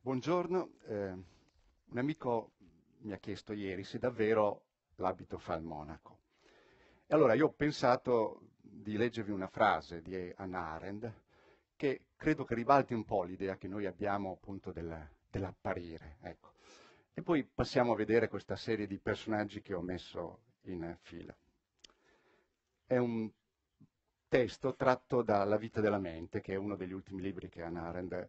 Buongiorno, eh, un amico mi ha chiesto ieri se davvero l'abito fa il monaco. E allora io ho pensato di leggervi una frase di Anna Arendt che credo che ribalti un po' l'idea che noi abbiamo appunto del, dell'apparire. Ecco. E poi passiamo a vedere questa serie di personaggi che ho messo in fila. È un testo tratto dalla vita della mente, che è uno degli ultimi libri che Anna Arendt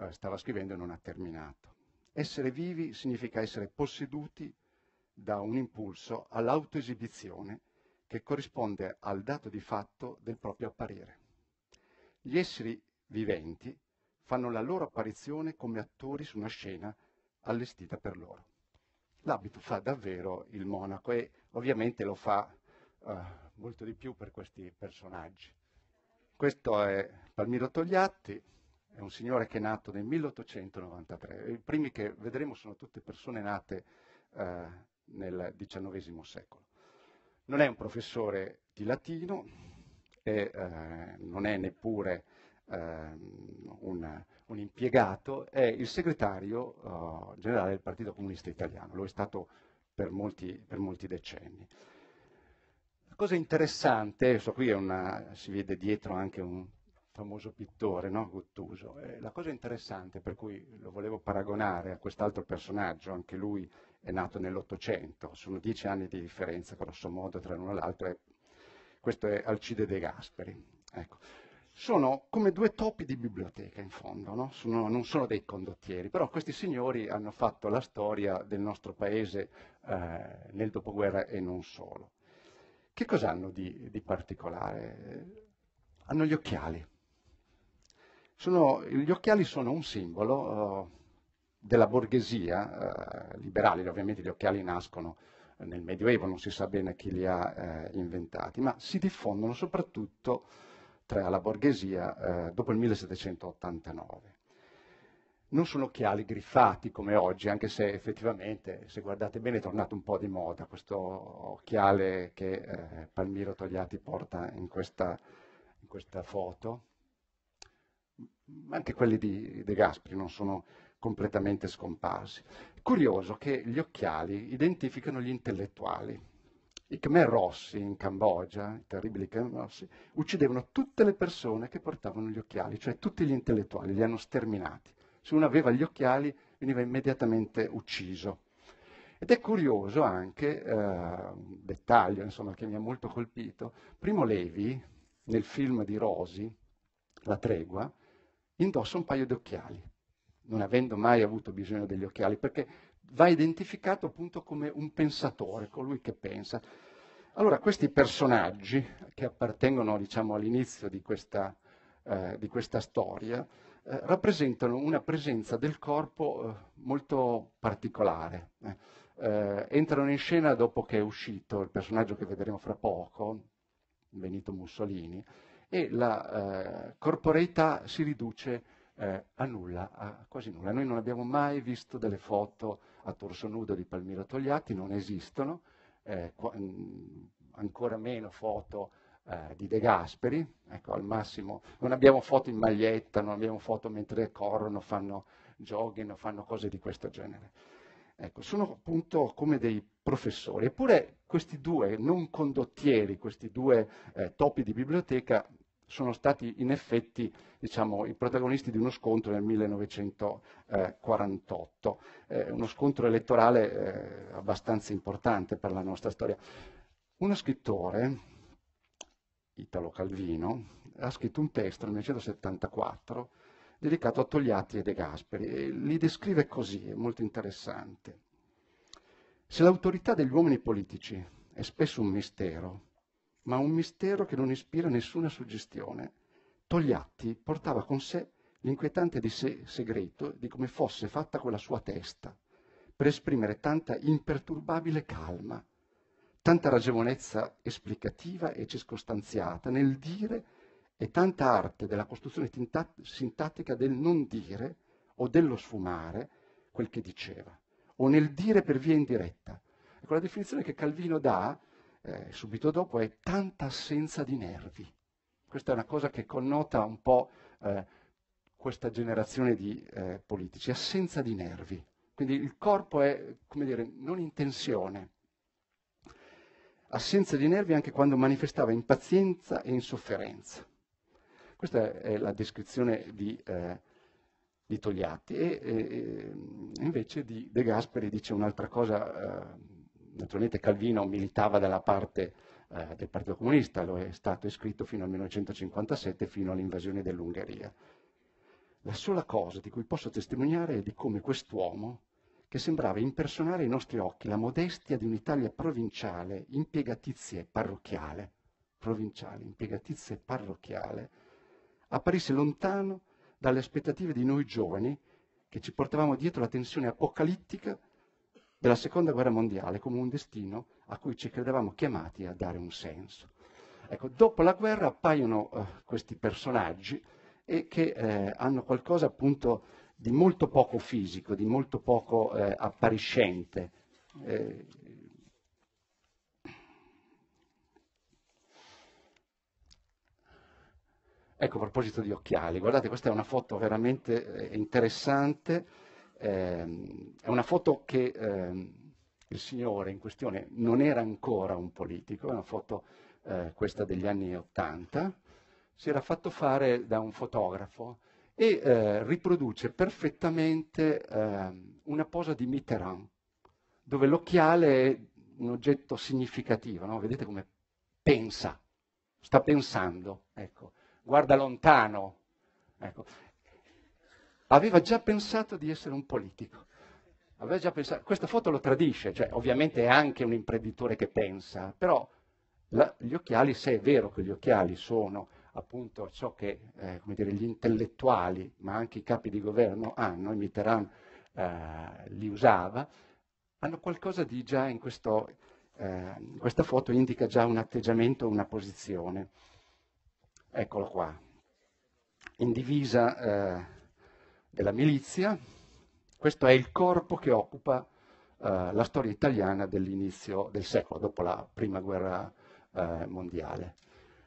eh, stava scrivendo e non ha terminato. Essere vivi significa essere posseduti da un impulso all'autoesibizione che corrisponde al dato di fatto del proprio apparire. Gli esseri viventi fanno la loro apparizione come attori su una scena allestita per loro. L'abito fa davvero il monaco e ovviamente lo fa uh, molto di più per questi personaggi. Questo è Palmiro Togliatti, è un signore che è nato nel 1893, i primi che vedremo sono tutte persone nate eh, nel XIX secolo. Non è un professore di latino, e, eh, non è neppure eh, un, un, impiegato, è il segretario eh, generale del Partito Comunista Italiano, lo è stato per molti, per molti decenni cosa interessante, so qui una, si vede dietro anche un famoso pittore, no? Guttuso. Eh, la cosa interessante, per cui lo volevo paragonare a quest'altro personaggio, anche lui è nato nell'Ottocento, sono dieci anni di differenza grosso modo tra l'uno e l'altro, e questo è Alcide De Gasperi. Ecco. Sono come due topi di biblioteca in fondo, no? sono, non sono dei condottieri, però questi signori hanno fatto la storia del nostro paese eh, nel dopoguerra e non solo. Che cosa hanno di, di particolare? hanno gli occhiali. Sono, gli occhiali sono un simbolo uh, della borghesia uh, liberale, ovviamente gli occhiali nascono eh, nel Medioevo, non si sa bene chi li ha eh, inventati, ma si diffondono soprattutto tra la borghesia eh, dopo il 1789. Non sono occhiali griffati come oggi, anche se effettivamente, se guardate bene, è tornato un po' di moda questo occhiale che eh, Palmiro Togliatti porta in questa, in questa foto anche quelli di De Gasperi non sono completamente scomparsi. curioso che gli occhiali identificano gli intellettuali. I Khmer Rossi in Cambogia, i terribili Khmer Rossi, uccidevano tutte le persone che portavano gli occhiali, cioè tutti gli intellettuali, li hanno sterminati. Se uno aveva gli occhiali veniva immediatamente ucciso. Ed è curioso anche, eh, un dettaglio insomma, che mi ha molto colpito, Primo Levi, nel film di Rosi, La tregua, indossa un paio di occhiali, non avendo mai avuto bisogno degli occhiali, perché va identificato appunto come un pensatore, colui che pensa. Allora questi personaggi che appartengono diciamo, all'inizio di questa, eh, di questa storia eh, rappresentano una presenza del corpo eh, molto particolare. Eh. Eh, entrano in scena dopo che è uscito il personaggio che vedremo fra poco, Benito Mussolini, e la eh, corporeità si riduce eh, a nulla, a quasi nulla. Noi non abbiamo mai visto delle foto a torso nudo di Palmiro Togliatti, non esistono, eh, qua, mh, mm, ancora meno foto eh, di De Gasperi, ecco, al massimo non abbiamo foto in maglietta, non abbiamo foto mentre corrono, fanno jogging fanno cose di questo genere. Ecco, sono appunto come dei professori. Eppure questi due non condottieri, questi due eh, topi di biblioteca sono stati in effetti diciamo, i protagonisti di uno scontro nel 1948, eh, uno scontro elettorale eh, abbastanza importante per la nostra storia. Uno scrittore, Italo Calvino, ha scritto un testo nel 1974 dedicato a Togliatti e De Gasperi e li descrive così, è molto interessante. Se l'autorità degli uomini politici è spesso un mistero, ma un mistero che non ispira nessuna suggestione. Togliatti portava con sé l'inquietante di sé segreto di come fosse fatta quella sua testa, per esprimere tanta imperturbabile calma, tanta ragionevolezza esplicativa e circostanziata nel dire e tanta arte della costruzione tinta- sintattica del non dire o dello sfumare quel che diceva, o nel dire per via indiretta. Ecco, la definizione che Calvino dà eh, subito dopo è tanta assenza di nervi. Questa è una cosa che connota un po' eh, questa generazione di eh, politici, assenza di nervi. Quindi il corpo è, come dire, non in tensione. Assenza di nervi anche quando manifestava impazienza e insofferenza. Questa è la descrizione di, eh, di Togliatti. E, e, invece di De Gasperi dice un'altra cosa eh, Naturalmente Calvino militava dalla parte eh, del Partito Comunista, lo è stato iscritto fino al 1957, fino all'invasione dell'Ungheria. La sola cosa di cui posso testimoniare è di come quest'uomo, che sembrava impersonare ai nostri occhi la modestia di un'Italia provinciale, impiegatizia e parrocchiale, provinciale, impiegatizia e parrocchiale, apparisse lontano dalle aspettative di noi giovani che ci portavamo dietro la tensione apocalittica della seconda guerra mondiale come un destino a cui ci credevamo chiamati a dare un senso. Ecco, dopo la guerra appaiono eh, questi personaggi e che eh, hanno qualcosa appunto di molto poco fisico, di molto poco eh, appariscente. Eh, ecco, a proposito di occhiali, guardate, questa è una foto veramente eh, interessante Ehm, è una foto che ehm, il signore in questione non era ancora un politico, è una foto eh, questa degli anni Ottanta, si era fatto fare da un fotografo e eh, riproduce perfettamente eh, una posa di Mitterrand, dove l'occhiale è un oggetto significativo, no? vedete come pensa, sta pensando, ecco. guarda lontano. Ecco aveva già pensato di essere un politico. Aveva già pensato, questa foto lo tradisce, cioè ovviamente è anche un imprenditore che pensa, però la, gli occhiali, se è vero che gli occhiali sono appunto ciò che eh, dire, gli intellettuali, ma anche i capi di governo hanno, e Mitterrand eh, li usava, hanno qualcosa di già in questo, eh, questa foto indica già un atteggiamento, una posizione. Eccolo qua, in divisa eh, della milizia, questo è il corpo che occupa eh, la storia italiana dell'inizio del secolo, dopo la prima guerra eh, mondiale.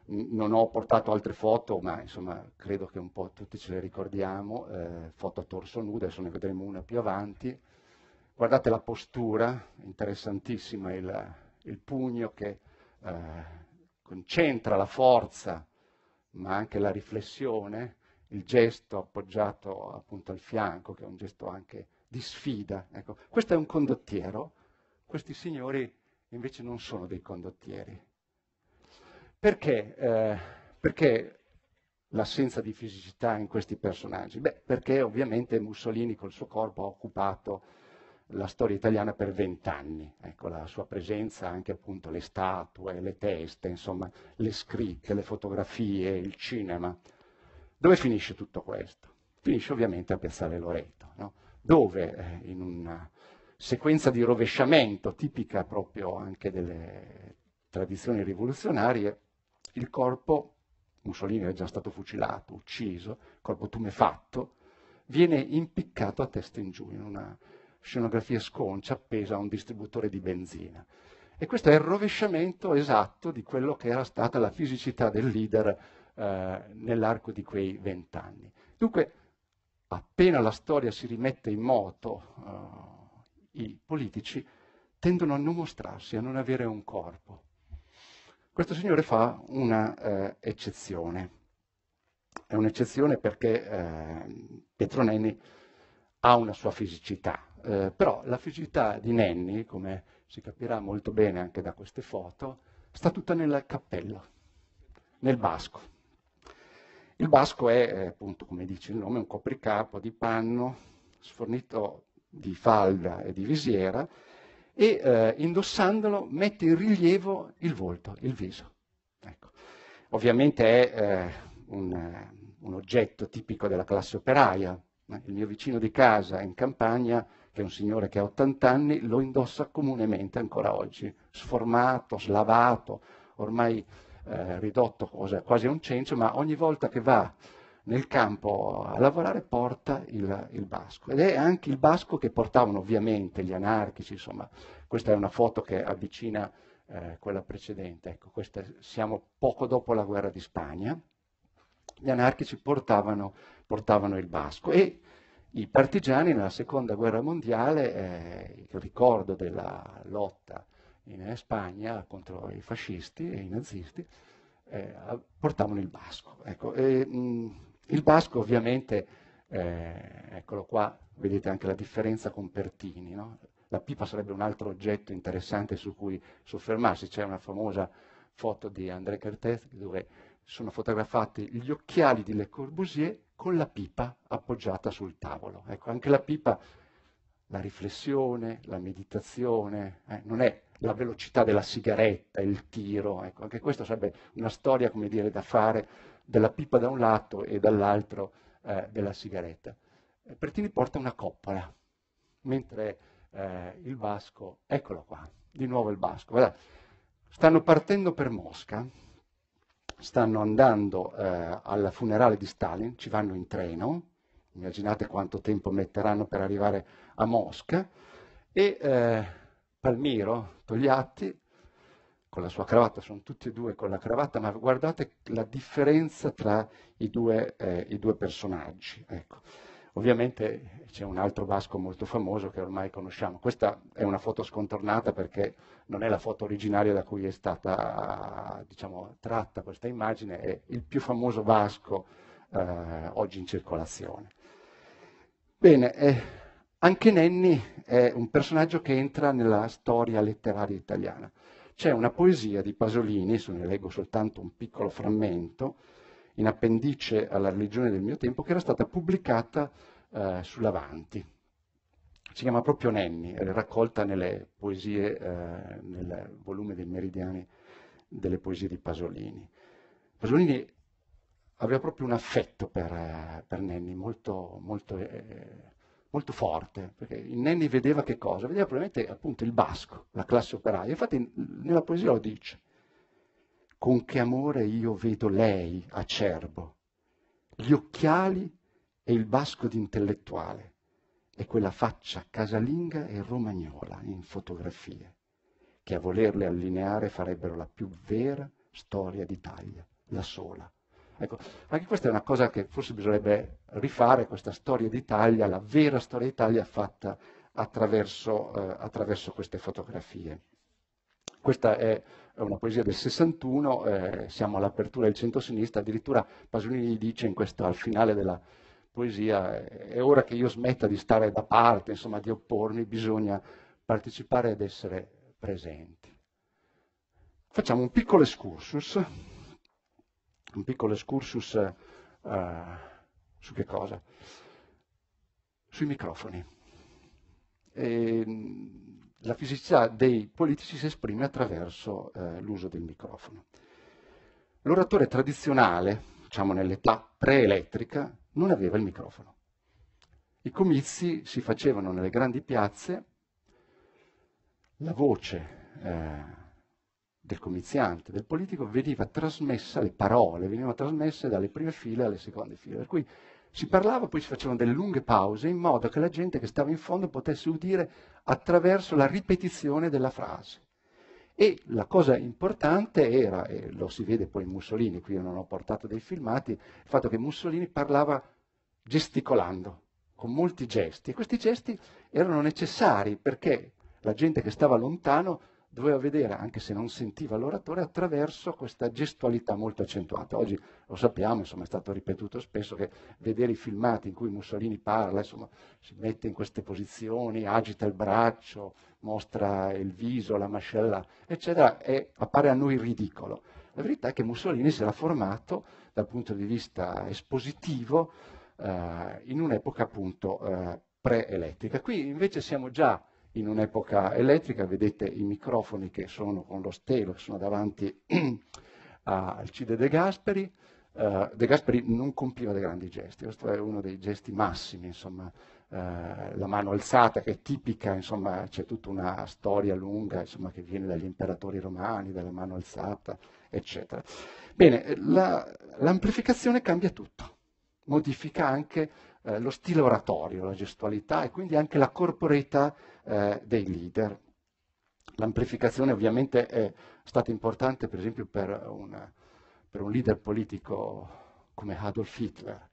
non ho portato altre foto, ma insomma credo che un po' tutti ce le ricordiamo, eh, foto a torso nudo, adesso ne vedremo una più avanti. Guardate la postura, interessantissima, il, il pugno che eh, concentra la forza ma anche la riflessione il gesto appoggiato appunto al fianco, che è un gesto anche di sfida. Ecco, questo è un condottiero, questi signori invece non sono dei condottieri. Perché, eh, perché l'assenza di fisicità in questi personaggi? Beh, perché ovviamente Mussolini col suo corpo ha occupato la storia italiana per vent'anni. Ecco, la sua presenza, anche appunto le statue, le teste, insomma, le scritte, le fotografie, il cinema, dove finisce tutto questo? Finisce ovviamente a Piazzale Loreto, no? dove eh, in una sequenza di rovesciamento tipica proprio anche delle tradizioni rivoluzionarie, il corpo, Mussolini era già stato fucilato, ucciso, corpo tumefatto, viene impiccato a testa in giù in una scenografia sconcia appesa a un distributore di benzina. E questo è il rovesciamento esatto di quello che era stata la fisicità del leader eh, nell'arco di quei vent'anni. Dunque, appena la storia si rimette in moto, eh, i politici tendono a non mostrarsi, a non avere un corpo. Questo signore fa un'eccezione. eh, È un'eccezione perché eh, Pietro Nenni ha una sua fisicità, eh, però la fisicità di Nenni, come si capirà molto bene anche da queste foto, sta tutta nel cappello, nel basco. Il basco è, eh, appunto, come dice il nome, un copricapo di panno sfornito di falda e di visiera e eh, indossandolo mette in rilievo il volto, il viso. Ecco. Ovviamente è eh, un, eh, un, oggetto tipico della classe operaia. Il mio vicino di casa in campagna, che è un signore che ha 80 anni, lo indossa comunemente ancora oggi, sformato, slavato, ormai eh, ridotto quasi a un cencio, ma ogni volta che va nel campo a lavorare porta il, il, basco ed è anche il basco che portavano ovviamente gli anarchici, insomma questa è una foto che avvicina eh, quella precedente, ecco, questa, siamo poco dopo la guerra di Spagna, gli anarchici portavano, portavano il basco e i partigiani nella seconda guerra mondiale, eh, il ricordo della lotta in Spagna contro i fascisti e i nazisti, eh, portavano il basco. Ecco, e, mh, mm, il basco ovviamente, eh, eccolo qua, vedete anche la differenza con Pertini, no? la pipa sarebbe un altro oggetto interessante su cui soffermarsi, c'è una famosa foto di André Cartet dove sono fotografati gli occhiali di Le Corbusier con la pipa appoggiata sul tavolo. Ecco, anche la pipa, la riflessione, la meditazione, eh, non è la velocità della sigaretta, il tiro, ecco, anche questa sarebbe una storia, come dire, da fare della pipa da un lato e dall'altro eh, della sigaretta. Eh, Pertini porta una coppola, mentre eh, il Vasco, eccolo qua, di nuovo il Vasco, guarda, stanno partendo per Mosca, stanno andando eh, alla funerale di Stalin, ci vanno in treno, immaginate quanto tempo metteranno per arrivare a Mosca, e eh, Palmiro, Togliatti, con la sua cravatta, sono tutti e due con la cravatta, ma guardate la differenza tra i due, eh, i due personaggi. Ecco. Ovviamente c'è un altro vasco molto famoso che ormai conosciamo. Questa è una foto scontornata perché non è la foto originaria da cui è stata diciamo, tratta questa immagine, è il più famoso vasco eh, oggi in circolazione. Bene, eh, anche Nenni è un personaggio che entra nella storia letteraria italiana. C'è una poesia di Pasolini, se ne leggo soltanto un piccolo frammento, in appendice alla religione del mio tempo, che era stata pubblicata eh, sull'Avanti. Si chiama proprio Nenni, è raccolta nelle poesie, eh, nel volume dei Meridiani delle poesie di Pasolini. Pasolini aveva proprio un affetto per, eh, per Nenni molto, molto eh, molto forte, perché il Nenni vedeva che cosa? Vedeva probabilmente appunto il basco, la classe operaia. Infatti nella poesia lo dice, con che amore io vedo lei acerbo, gli occhiali e il basco d'intellettuale e quella faccia casalinga e romagnola in fotografie, che a volerle allineare farebbero la più vera storia d'Italia, la sola. Ecco, anche questa è una cosa che forse bisognerebbe rifare, questa storia d'Italia, la vera storia d'Italia fatta attraverso, eh, attraverso queste fotografie. Questa è una poesia del 61, eh, siamo all'apertura del centro-sinistra, addirittura Pasolini dice in questo, al finale della poesia è ora che io smetta di stare da parte, insomma di oppormi, bisogna partecipare ed essere presenti. Facciamo un piccolo excursus un piccolo excursus uh, su che cosa? Sui microfoni. E, mm, la fisicità dei politici si esprime attraverso eh, l'uso del microfono. L'oratore tradizionale, diciamo nell'età preelettrica, non aveva il microfono. I comizi si facevano nelle grandi piazze, la voce eh, del comiziante, del politico, veniva trasmessa, le parole venivano trasmesse dalle prime file alle seconde file. Per cui si parlava, poi si facevano delle lunghe pause in modo che la gente che stava in fondo potesse udire attraverso la ripetizione della frase. E la cosa importante era, e lo si vede poi in Mussolini, qui io non ho portato dei filmati, il fatto che Mussolini parlava gesticolando, con molti gesti. E questi gesti erano necessari perché la gente che stava lontano doveva vedere, anche se non sentiva l'oratore, attraverso questa gestualità molto accentuata. Oggi lo sappiamo, insomma, è stato ripetuto spesso che vedere i filmati in cui Mussolini parla, insomma, si mette in queste posizioni, agita il braccio, mostra il viso, la mascella, eccetera, e appare a noi ridicolo. La verità è che Mussolini si era formato dal punto di vista espositivo eh, in un'epoca appunto eh, pre-elettrica. Qui invece siamo già in un'epoca elettrica, vedete i microfoni che sono con lo stelo, sono davanti al Cide De Gasperi. Uh, De Gasperi non compiva dei grandi gesti, questo è uno dei gesti massimi, insomma, uh, la mano alzata che è tipica, insomma, c'è tutta una storia lunga insomma, che viene dagli imperatori romani, dalla mano alzata, eccetera. Bene, la, l'amplificazione cambia tutto, modifica anche eh, lo stile oratorio, la gestualità e quindi anche la corporeità eh, dei leader. L'amplificazione ovviamente è stata importante per esempio per, una, per un leader politico come Adolf Hitler,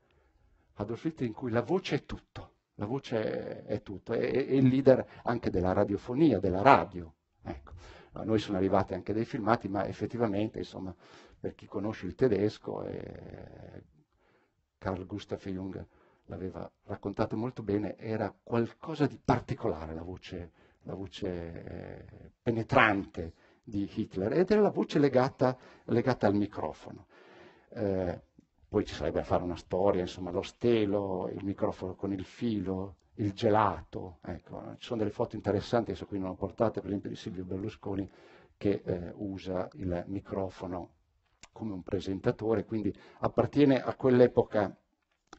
Adolf Hitler in cui la voce è tutto, la voce è tutto, è, è il leader anche della radiofonia, della radio. Ecco. A noi sono arrivati anche dei filmati, ma effettivamente, insomma, per chi conosce il tedesco, è eh, Carl Gustav Jung l'aveva raccontato molto bene, era qualcosa di particolare la voce, la voce eh, penetrante di Hitler ed era la voce legata, legata al microfono. Eh, poi ci sarebbe a fare una storia, insomma, lo stelo, il microfono con il filo, il gelato. Ecco, ci sono delle foto interessanti, adesso qui non ho portate, per esempio di Silvio Berlusconi, che eh, usa il microfono come un presentatore, quindi appartiene a quell'epoca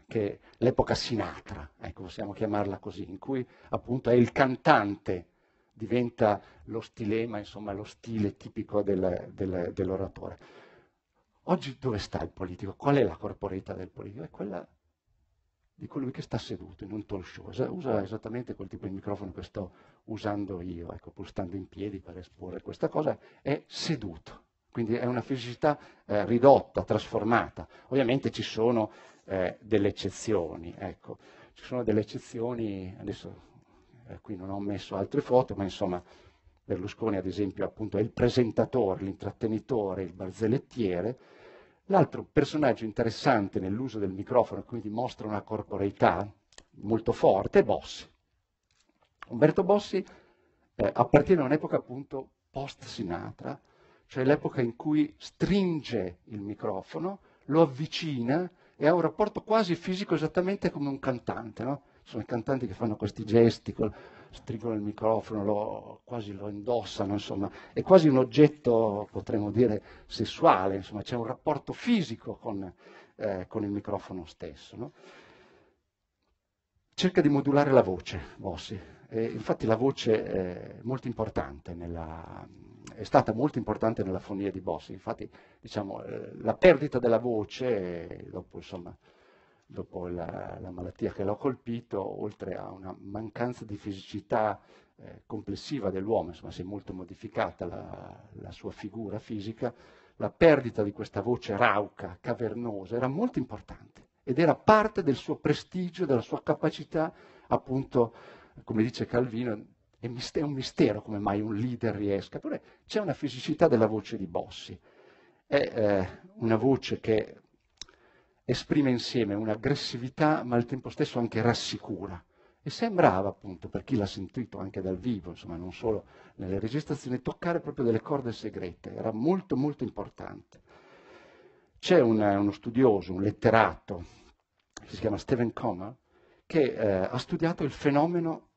che l'epoca Sinatra, ecco, possiamo chiamarla così, in cui appunto è il cantante diventa lo stilema, insomma lo stile tipico del, del, dell'oratore. Oggi dove sta il politico? Qual è la corporeità del politico? È quella di colui che sta seduto in un talk show, usa esattamente quel tipo di microfono che sto usando io, ecco, pur stando in piedi per esporre questa cosa, è seduto. Quindi è una fisicità eh, ridotta, trasformata. Ovviamente ci sono eh, delle eccezioni, ecco. Ci sono delle eccezioni, adesso eh, qui non ho messo altre foto, ma insomma Berlusconi ad esempio appunto, è il presentatore, l'intrattenitore, il barzellettiere. L'altro personaggio interessante nell'uso del microfono, quindi mostra una corporeità molto forte, è Bossi. Umberto Bossi eh, appartiene a un'epoca appunto post-Sinatra, cioè l'epoca in cui stringe il microfono, lo avvicina e ha un rapporto quasi fisico esattamente come un cantante, no? Sono i cantanti che fanno questi gesti, stringono il microfono, lo, quasi lo indossano, insomma, è quasi un oggetto, potremmo dire, sessuale, insomma, c'è un rapporto fisico con, eh, con il microfono stesso. No? Cerca di modulare la voce, Bossi, e infatti la voce è molto importante nella, è stata molto importante nella fonia di Bossi, infatti diciamo, eh, la perdita della voce dopo, insomma, dopo la, la, malattia che l'ha colpito, oltre a una mancanza di fisicità eh, complessiva dell'uomo, insomma si è molto modificata la, la sua figura fisica, la perdita di questa voce rauca, cavernosa, era molto importante ed era parte del suo prestigio, della sua capacità appunto come dice Calvino, è un mistero come mai un leader riesca. Però c'è una fisicità della voce di Bossi. È eh, una voce che esprime insieme un'aggressività, ma al tempo stesso anche rassicura. E sembrava, appunto, per chi l'ha sentito anche dal vivo, insomma, non solo nelle registrazioni, toccare proprio delle corde segrete. Era molto, molto importante. C'è un, uno studioso, un letterato, che si chiama Stephen Comer, che eh, ha studiato il fenomeno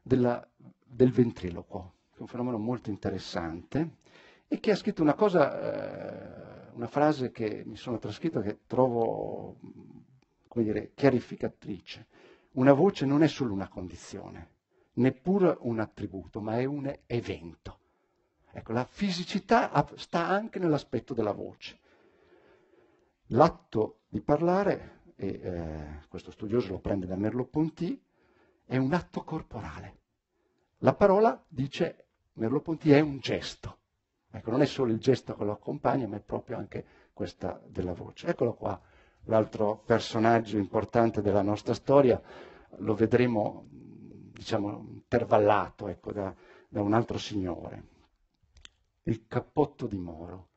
della del ventriloquo, che è un fenomeno molto interessante, e che ha scritto una cosa, eh, una frase che mi sono trascritto che trovo, come dire, chiarificatrice. Una voce non è solo una condizione, neppure un attributo, ma è un evento. Ecco, la fisicità sta anche nell'aspetto della voce. L'atto di parlare, e eh, questo studioso lo prende da Merleau-Ponty, è un atto corporale. La parola, dice Merleau-Ponty, è un gesto. Ecco, non è solo il gesto che lo accompagna, ma è proprio anche questa della voce. Eccolo qua, l'altro personaggio importante della nostra storia, lo vedremo, diciamo, intervallato ecco, da, da un altro signore. Il cappotto di Moro.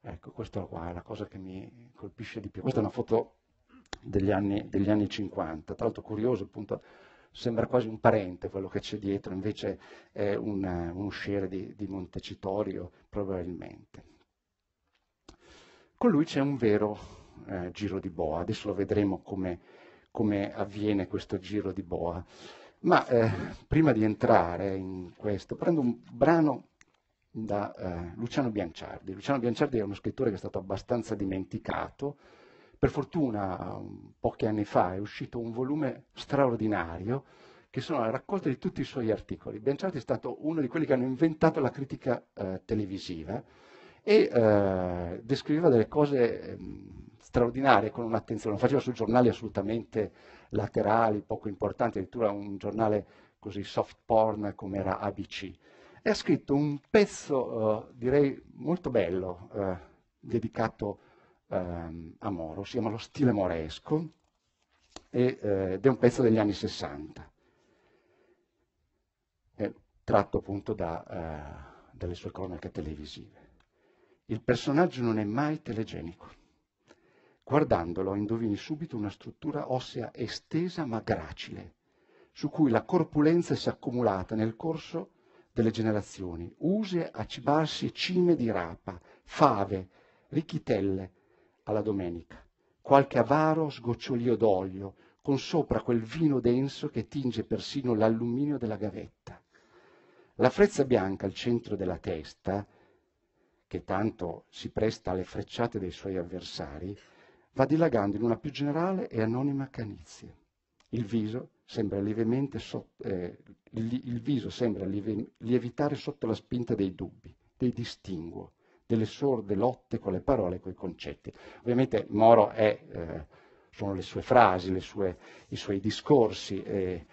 Ecco, questa qua è la cosa che mi colpisce di più. Questa è una foto degli anni, degli anni 50, tra l'altro curioso appunto sembra quasi un parente quello che c'è dietro, invece è una, un usciere di, di Montecitorio probabilmente. Con lui c'è un vero eh, giro di boa, adesso lo vedremo come, come avviene questo giro di boa. Ma eh, prima di entrare in questo, prendo un brano da eh, Luciano Bianciardi. Luciano Bianciardi è uno scrittore che è stato abbastanza dimenticato, per fortuna mm, pochi anni fa è uscito un volume straordinario che sono la raccolta di tutti i suoi articoli. Bianciati è stato uno di quelli che hanno inventato la critica eh, televisiva e eh, descriveva delle cose eh, straordinarie con un'attenzione, lo faceva su giornali assolutamente laterali, poco importanti, addirittura un giornale così soft porn come era ABC. E ha scritto un pezzo, eh, direi, molto bello, eh, dedicato a ehm, a Moro, si chiama Lo stile moresco e, eh, ed è un pezzo degli anni 60, è tratto appunto da, eh, dalle sue cronache televisive. Il personaggio non è mai telegenico. Guardandolo indovini subito una struttura ossea estesa ma gracile, su cui la corpulenza si è accumulata nel corso delle generazioni, use a cibarsi cime di rapa, fave, richitelle, alla domenica. Qualche avaro sgocciolio d'olio, con sopra quel vino denso che tinge persino l'alluminio della gavetta. La frezza bianca al centro della testa, che tanto si presta alle frecciate dei suoi avversari, va dilagando in una più generale e anonima canizie. Il viso sembra, so, eh, il viso sembra lieve, lievitare sotto la spinta dei dubbi, dei distinguo, delle sorde lotte con le parole e con i concetti. Ovviamente Moro è, eh, sono le sue frasi, le sue, i suoi discorsi e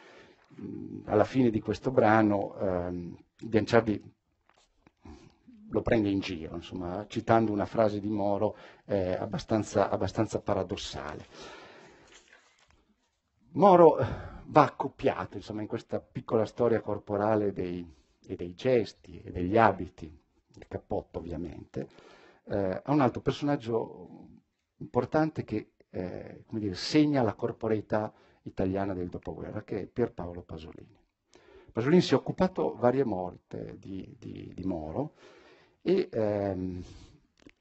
mh, alla fine di questo brano ehm, Bianciardi lo prende in giro, insomma, citando una frase di Moro eh, abbastanza, abbastanza paradossale. Moro va accoppiato insomma, in questa piccola storia corporale dei, e dei gesti e degli abiti il cappotto ovviamente, eh, a un altro personaggio importante che eh, dire, segna la corporeità italiana del dopoguerra, che è Pierpaolo Pasolini. Pasolini si è occupato varie volte di, di, di, Moro e ehm,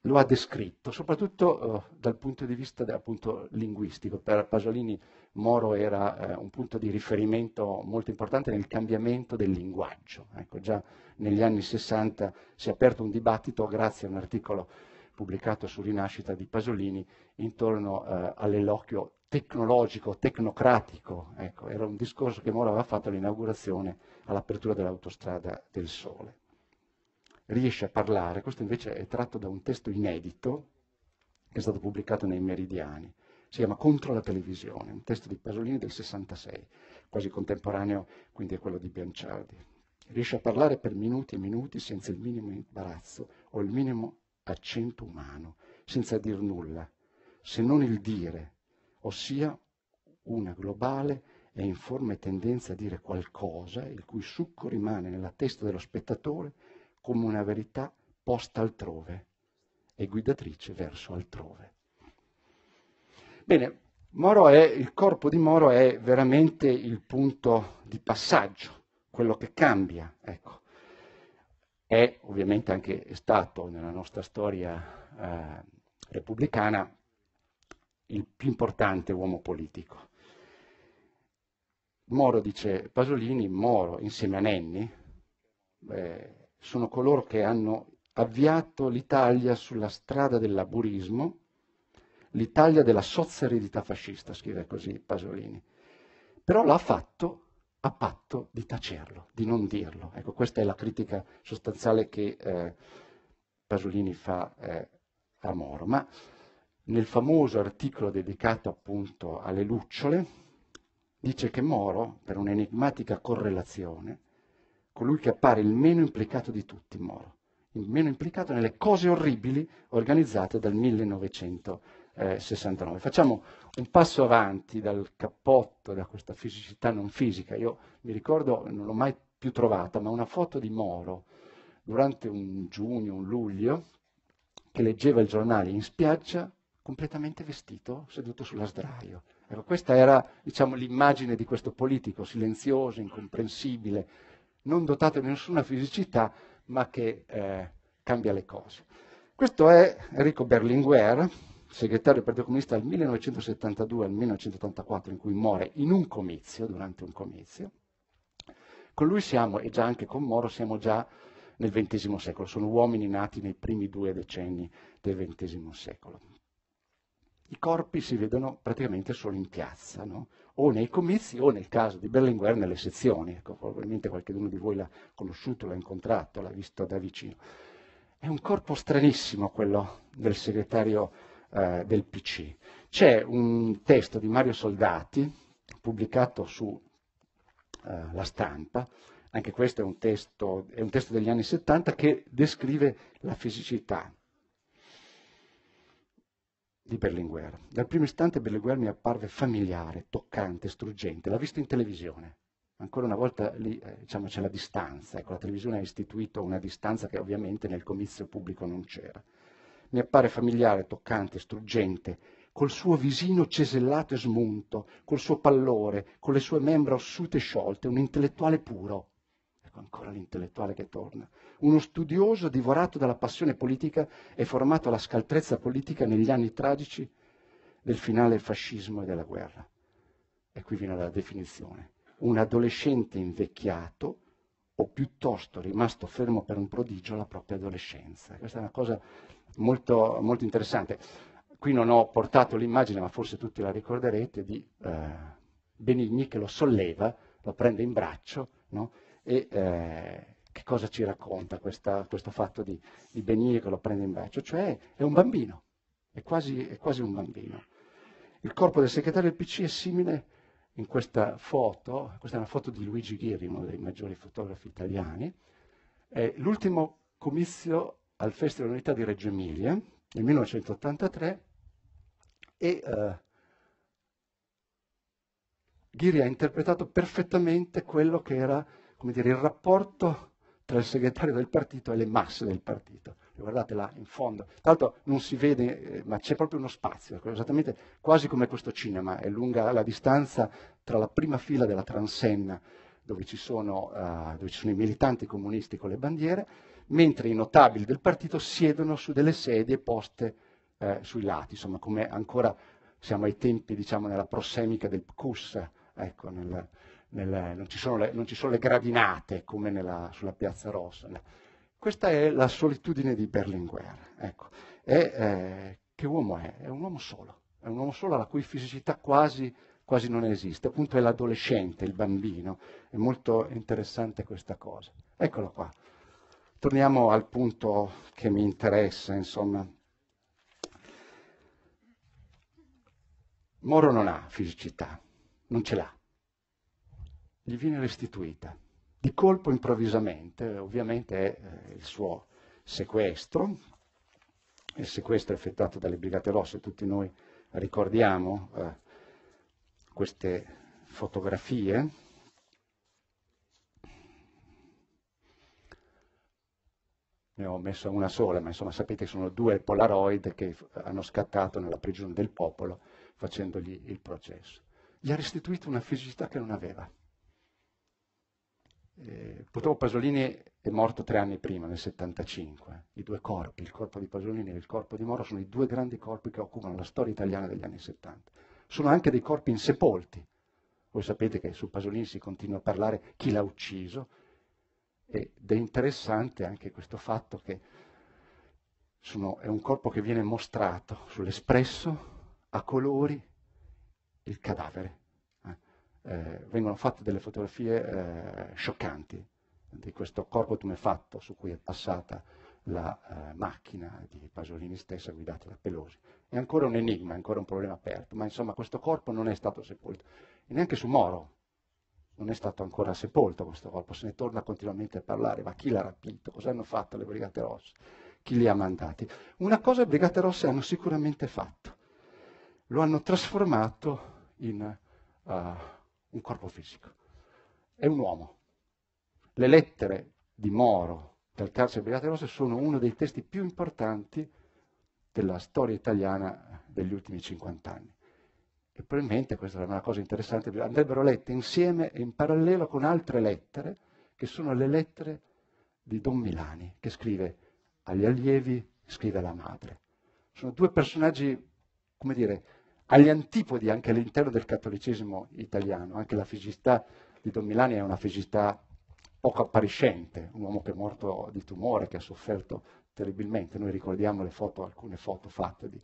lo ha descritto, soprattutto eh, dal punto di vista appunto, linguistico. Per Pasolini Moro era eh, un punto di riferimento molto importante nel cambiamento del linguaggio. Ecco, già negli anni 60 si è aperto un dibattito grazie a un articolo pubblicato su Rinascita di Pasolini intorno eh, all'elocchio tecnologico, tecnocratico. Ecco, era un discorso che Moro aveva fatto all'inaugurazione, all'apertura dell'autostrada del Sole. Riesce a parlare, questo invece è tratto da un testo inedito che è stato pubblicato nei Meridiani si chiama Contro la televisione, un testo di Pasolini del 66, quasi contemporaneo quindi a quello di Bianciardi. Riesce a parlare per minuti e minuti senza il minimo imbarazzo o il minimo accento umano, senza dir nulla, se non il dire, ossia una globale e informe tendenza a dire qualcosa il cui succo rimane nella testa dello spettatore come una verità posta altrove e guidatrice verso altrove. Bene, è, il corpo di Moro è veramente il punto di passaggio, quello che cambia. Ecco. È ovviamente anche stato nella nostra storia eh, repubblicana il più importante uomo politico. Moro, dice Pasolini, Moro insieme a Nenni eh, sono coloro che hanno avviato l'Italia sulla strada del laburismo l'Italia della sozza eredità fascista, scrive così Pasolini. Però l'ha fatto a patto di tacerlo, di non dirlo. Ecco, questa è la critica sostanziale che eh, Pasolini fa eh, a Moro. Ma nel famoso articolo dedicato appunto alle lucciole, dice che Moro, per un'enigmatica correlazione, colui che appare il meno implicato di tutti, Moro, il meno implicato nelle cose orribili organizzate dal 1900 69. Eh, Facciamo un passo avanti dal cappotto, da questa fisicità non fisica. Io mi ricordo, non l'ho mai più trovata, ma una foto di Moro durante un giugno, un luglio, che leggeva il giornale in spiaggia completamente vestito, seduto sulla sdraio. Ecco, questa era diciamo, l'immagine di questo politico, silenzioso, incomprensibile, non dotato di nessuna fisicità, ma che eh, cambia le cose. Questo è Enrico Berlinguer, segretario del Partito Comunista dal 1972 al 1984, in cui muore in un comizio, durante un comizio. Con lui siamo, e già anche con Moro, siamo già nel XX secolo, sono uomini nati nei primi due decenni del XX secolo. I corpi si vedono praticamente solo in piazza, no? o nei comizi o nel caso di Berlinguer nelle sezioni. Ecco, probabilmente qualcuno di voi l'ha conosciuto, l'ha incontrato, l'ha visto da vicino. È un corpo stranissimo quello del segretario eh, del PC. C'è un testo di Mario Soldati pubblicato su eh, La Stampa, anche questo è un, testo, è un testo degli anni 70 che descrive la fisicità di Berlinguer. Dal primo istante Berlinguer mi apparve familiare, toccante, struggente, l'ha visto in televisione. Ancora una volta lì, eh, diciamo, c'è la distanza, ecco, la televisione ha istituito una distanza che ovviamente nel comizio pubblico non c'era. Mi appare familiare, toccante, struggente, col suo visino cesellato e smunto, col suo pallore, con le sue membra ossute e sciolte, un intellettuale puro. Ecco ancora l'intellettuale che torna. Uno studioso divorato dalla passione politica e formato alla scaltrezza politica negli anni tragici del finale del fascismo e della guerra. E qui viene la definizione. Un adolescente invecchiato o piuttosto rimasto fermo per un prodigio alla propria adolescenza. Questa è una cosa molto, molto interessante. Qui non ho portato l'immagine, ma forse tutti la ricorderete, di eh, Benigni che lo solleva, lo prende in braccio, no? e eh, che cosa ci racconta questa, questo fatto di, di, Benigni che lo prende in braccio? Cioè è un bambino, è quasi, è quasi un bambino. Il corpo del segretario del PC è simile in questa foto, questa è una foto di Luigi Ghiri, uno dei maggiori fotografi italiani, è l'ultimo comizio al Festival Unità di Reggio Emilia nel 1983 e eh, Ghiri ha interpretato perfettamente quello che era dire, il rapporto tra il segretario del partito e le masse del partito. Guardate là in fondo, tra l'altro non si vede, eh, ma c'è proprio uno spazio, ecco, esattamente quasi come questo cinema, è lunga la distanza tra la prima fila della Transenna, dove ci sono, eh, dove ci sono i militanti comunisti con le bandiere, mentre i notabili del partito siedono su delle sedie poste eh, sui lati, insomma come ancora siamo ai tempi, diciamo, nella prossemica del PCUS, ecco, nel, nel, non, ci le, non, ci sono le, gradinate come nella, sulla Piazza Rossa. Questa è la solitudine di Berlinguer. Ecco. E, eh, che uomo è? È un uomo solo, è un uomo solo la cui fisicità quasi, quasi non esiste, appunto è l'adolescente, il bambino. È molto interessante questa cosa. Eccolo qua. Torniamo al punto che mi interessa, insomma. Moro non ha fisicità, non ce l'ha. Gli viene restituita. Di colpo improvvisamente, ovviamente è eh, il suo sequestro, il sequestro effettuato dalle Brigate Rosse, tutti noi ricordiamo eh, queste fotografie ne ho messa una sola, ma insomma sapete che sono due Polaroid che hanno scattato nella prigione del popolo facendogli il processo. Gli ha restituito una fisicità che non aveva. Eh, Potopo Pasolini è morto tre anni prima, nel 75. I due corpi, il corpo di Pasolini e il corpo di Moro, sono i due grandi corpi che occupano la storia italiana degli anni 70. Sono anche dei corpi insepolti. Voi sapete che su Pasolini si continua a parlare chi l'ha ucciso, ed è interessante anche questo fatto che sono, è un corpo che viene mostrato sull'espresso, a colori, il cadavere. Eh. eh, vengono fatte delle fotografie eh, scioccanti di questo corpo tumefatto su cui è passata la eh, macchina di Pasolini stessa guidata da Pelosi. È ancora un enigma, è ancora un problema aperto, ma insomma questo corpo non è stato sepolto. E neanche su Moro non è stato ancora sepolto questo corpo, se ne torna continuamente a parlare, ma chi l'ha rapito? Cosa hanno fatto le Brigate Rosse? Chi li ha mandati? Una cosa le Brigate Rosse hanno sicuramente fatto, lo hanno trasformato in uh, un corpo fisico. È un uomo. Le lettere di Moro dal carcere delle Brigate Rosse sono uno dei testi più importanti della storia italiana degli ultimi 50 anni. E probabilmente, questa è una cosa interessante, andrebbero lette insieme e in parallelo con altre lettere, che sono le lettere di Don Milani, che scrive agli allievi, scrive alla madre. Sono due personaggi, come dire, agli antipodi anche all'interno del cattolicesimo italiano. Anche la fisicità di Don Milani è una fisicità poco appariscente, un uomo che è morto di tumore, che ha sofferto terribilmente. Noi ricordiamo le foto, alcune foto fatte di,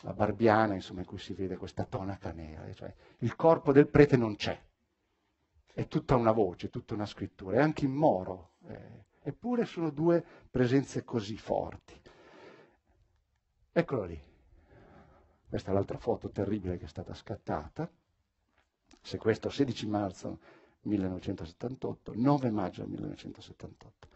la barbiana, insomma, in cui si vede questa tonaca nera. Cioè, il corpo del prete non c'è, è tutta una voce, tutta una scrittura, è anche in moro, eh. eppure sono due presenze così forti. Eccolo lì, questa è l'altra foto terribile che è stata scattata, sequestro 16 marzo 1978, 9 maggio 1978,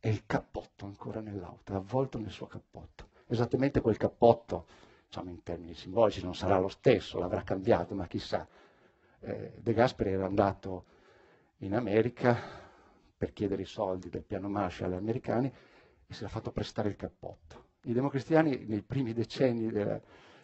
e il cappotto ancora nell'auto, avvolto nel suo cappotto, esattamente quel cappotto diciamo in termini simbolici, non sarà lo stesso, l'avrà cambiato, ma chissà. Eh, De Gasperi era andato in America per chiedere i soldi del piano Marshall agli americani e si era fatto prestare il cappotto. I democristiani nei primi decenni del,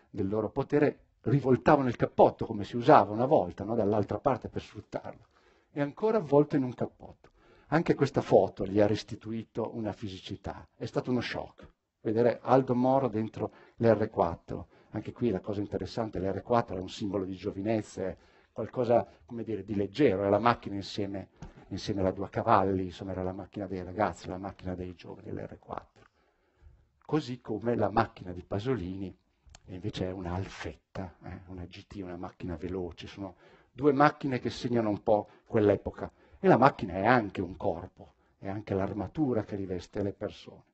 del loro potere rivoltavano il cappotto come si usava una volta no? dall'altra parte per sfruttarlo e ancora avvolto in un cappotto. Anche questa foto gli ha restituito una fisicità, è stato uno shock vedere Aldo Moro dentro l'R4. Anche qui la cosa interessante, l'R4 è un simbolo di giovinezza, è qualcosa come dire, di leggero, è la macchina insieme, insieme alla due cavalli, insomma era la macchina dei ragazzi, la macchina dei giovani, l'R4. Così come la macchina di Pasolini invece è una alfetta, eh, una GT, una macchina veloce, sono due macchine che segnano un po' quell'epoca. E la macchina è anche un corpo, è anche l'armatura che riveste le persone.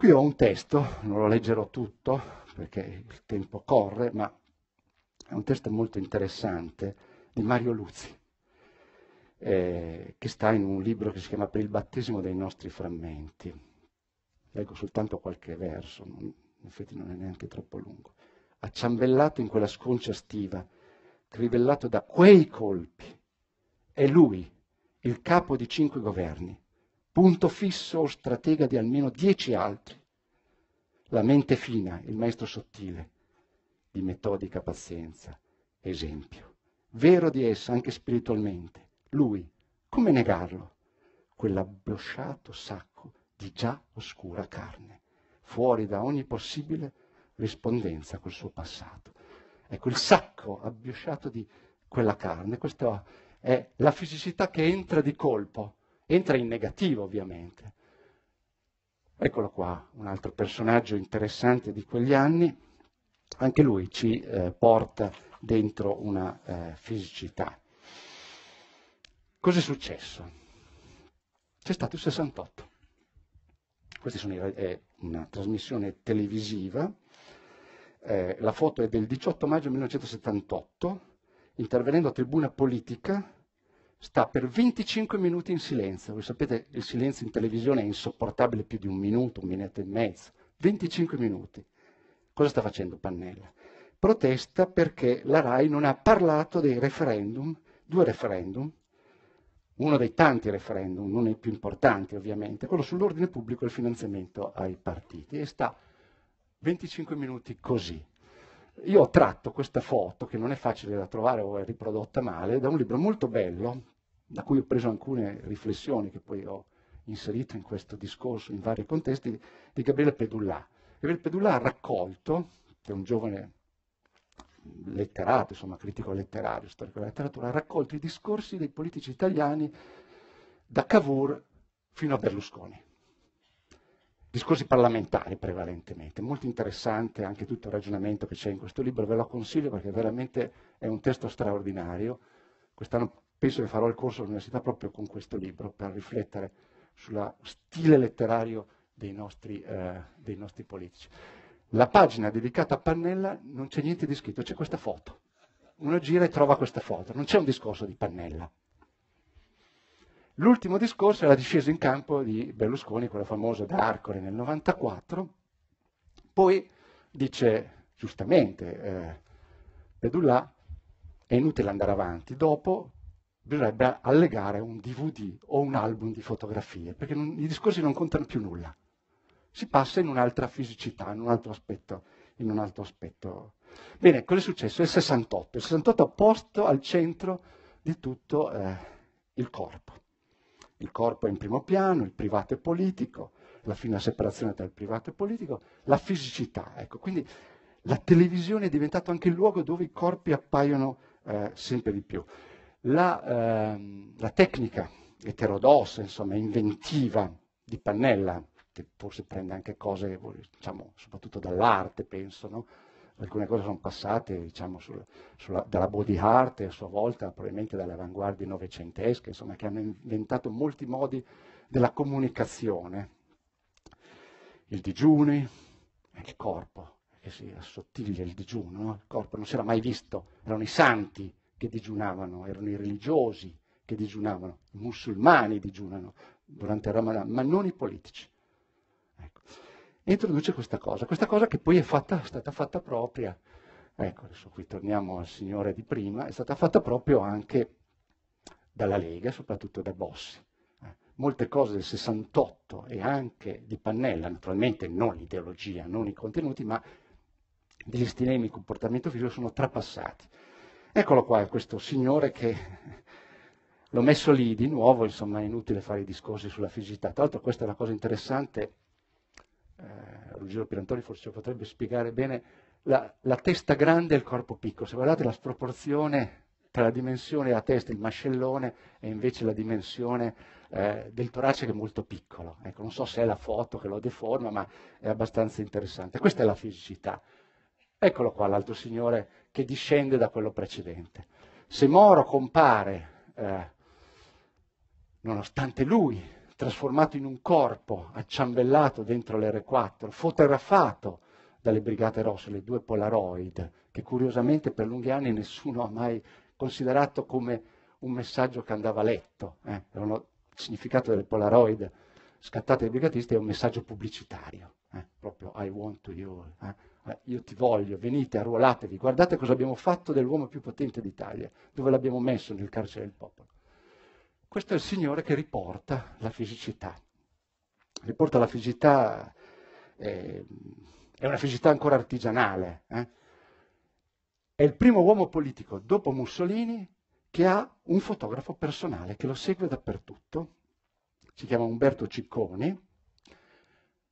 Qui ho un testo, non lo leggerò tutto perché il tempo corre, ma è un testo molto interessante di Mario Luzzi, eh, che sta in un libro che si chiama Per il battesimo dei nostri frammenti. Leggo soltanto qualche verso, non, in effetti non è neanche troppo lungo. Acciambellato in quella sconcia stiva, crivellato da quei colpi, è lui, il capo di cinque governi, punto fisso o stratega di almeno dieci altri. La mente fina, il maestro sottile, di metodica pazienza, esempio, vero di essa anche spiritualmente. Lui, come negarlo? Quell'abbrosciato sacco di già oscura carne, fuori da ogni possibile rispondenza col suo passato. Ecco, il sacco abbiosciato di quella carne, questa è la fisicità che entra di colpo entra in negativo ovviamente. Eccolo qua, un altro personaggio interessante di quegli anni, anche lui ci eh, porta dentro una eh, fisicità. Cos'è successo? C'è stato il 68. Questa è una trasmissione televisiva, eh, la foto è del 18 maggio 1978, intervenendo a tribuna politica sta per 25 minuti in silenzio. Voi sapete, il silenzio in televisione è insopportabile più di un minuto, un minuto e mezzo. 25 minuti. Cosa sta facendo Pannella? Protesta perché la RAI non ha parlato dei referendum, due referendum, uno dei tanti referendum, non dei più importanti ovviamente, quello sull'ordine pubblico e il finanziamento ai partiti, e sta 25 minuti così io ho tratto questa foto, che non è facile da trovare o è riprodotta male, da un libro molto bello, da cui ho preso alcune riflessioni che poi ho inserito in questo discorso in vari contesti, di Gabriele Pedullà. Gabriele Pedullà ha raccolto, che è un giovane letterato, insomma critico letterario, storico della letteratura, ha raccolto i discorsi dei politici italiani da Cavour fino a Berlusconi discorsi parlamentari prevalentemente. Molto interessante anche tutto il ragionamento che c'è in questo libro, ve lo consiglio perché veramente è un testo straordinario. Quest'anno penso che farò il corso all'università proprio con questo libro per riflettere sullo stile letterario dei nostri, eh, dei nostri politici. La pagina dedicata a Pannella non c'è niente di scritto, c'è questa foto. Uno gira e trova questa foto, non c'è un discorso di Pannella, L'ultimo discorso è la discesa in campo di Berlusconi, quella famosa da Arcore nel 94. Poi dice giustamente eh, Bedullah, è inutile andare avanti, dopo bisognerebbe allegare un DVD o un album di fotografie, perché non, i discorsi non contano più nulla. Si passa in un'altra fisicità, in un altro aspetto. In un altro aspetto. Bene, cosa è successo? Il 68. Il 68 ha posto al centro di tutto eh, il corpo. Il corpo è in primo piano, il privato è politico, la fine alla separazione tra il privato e il politico, la fisicità. Ecco, quindi la televisione è diventato anche il luogo dove i corpi appaiono eh, sempre di più. La, eh, la tecnica eterodossa, insomma, inventiva di Pannella, che forse prende anche cose, diciamo, soprattutto dall'arte, penso, no? alcune cose sono passate diciamo, sul, sulla, dalla body art e a sua volta probabilmente dalle avanguardie novecentesche, insomma, che hanno inventato molti modi della comunicazione. Il digiuno, eh, il corpo, che si assottiglia il digiuno, no? il corpo non si era mai visto, erano i santi che digiunavano, erano i religiosi che digiunavano, i musulmani digiunano durante il Ramadan, ma non i politici introduce questa cosa, questa cosa che poi è, fatta, è stata fatta propria. Ecco, adesso qui torniamo al signore di prima, è stata fatta proprio anche dalla Lega, soprattutto da Bossi. Eh, molte cose del 68 e anche di Pannella, naturalmente non l'ideologia, non i contenuti, ma degli stilemi, di comportamento fisico sono trapassati. Eccolo qua, questo signore che l'ho messo lì di nuovo, insomma è inutile fare i discorsi sulla fisicità. Tra l'altro questa è la cosa interessante eh, Ruggero Pirantoni forse potrebbe spiegare bene, la, la testa grande e il corpo piccolo. Se guardate la sproporzione tra la dimensione della testa, il mascellone, e invece la dimensione eh, del torace che è molto piccolo. Ecco, non so se è la foto che lo deforma, ma è abbastanza interessante. Questa è la fisicità. Eccolo qua l'altro signore che discende da quello precedente. Se Moro compare, eh, nonostante lui, trasformato in un corpo acciambellato dentro l'R4, fotografato dalle Brigate Rosse, le due Polaroid, che curiosamente per lunghi anni nessuno ha mai considerato come un messaggio che andava letto. Eh. il significato delle Polaroid scattate dai brigatisti è un messaggio pubblicitario, eh. proprio I want to you, eh. eh. io ti voglio, venite, arruolatevi, guardate cosa abbiamo fatto dell'uomo più potente d'Italia, dove l'abbiamo messo nel carcere del popolo. Questo è il Signore che riporta la fisicità. Riporta la fisicità, eh, è una fisicità ancora artigianale. Eh? È il primo uomo politico dopo Mussolini che ha un fotografo personale che lo segue dappertutto. Si chiama Umberto Cicconi.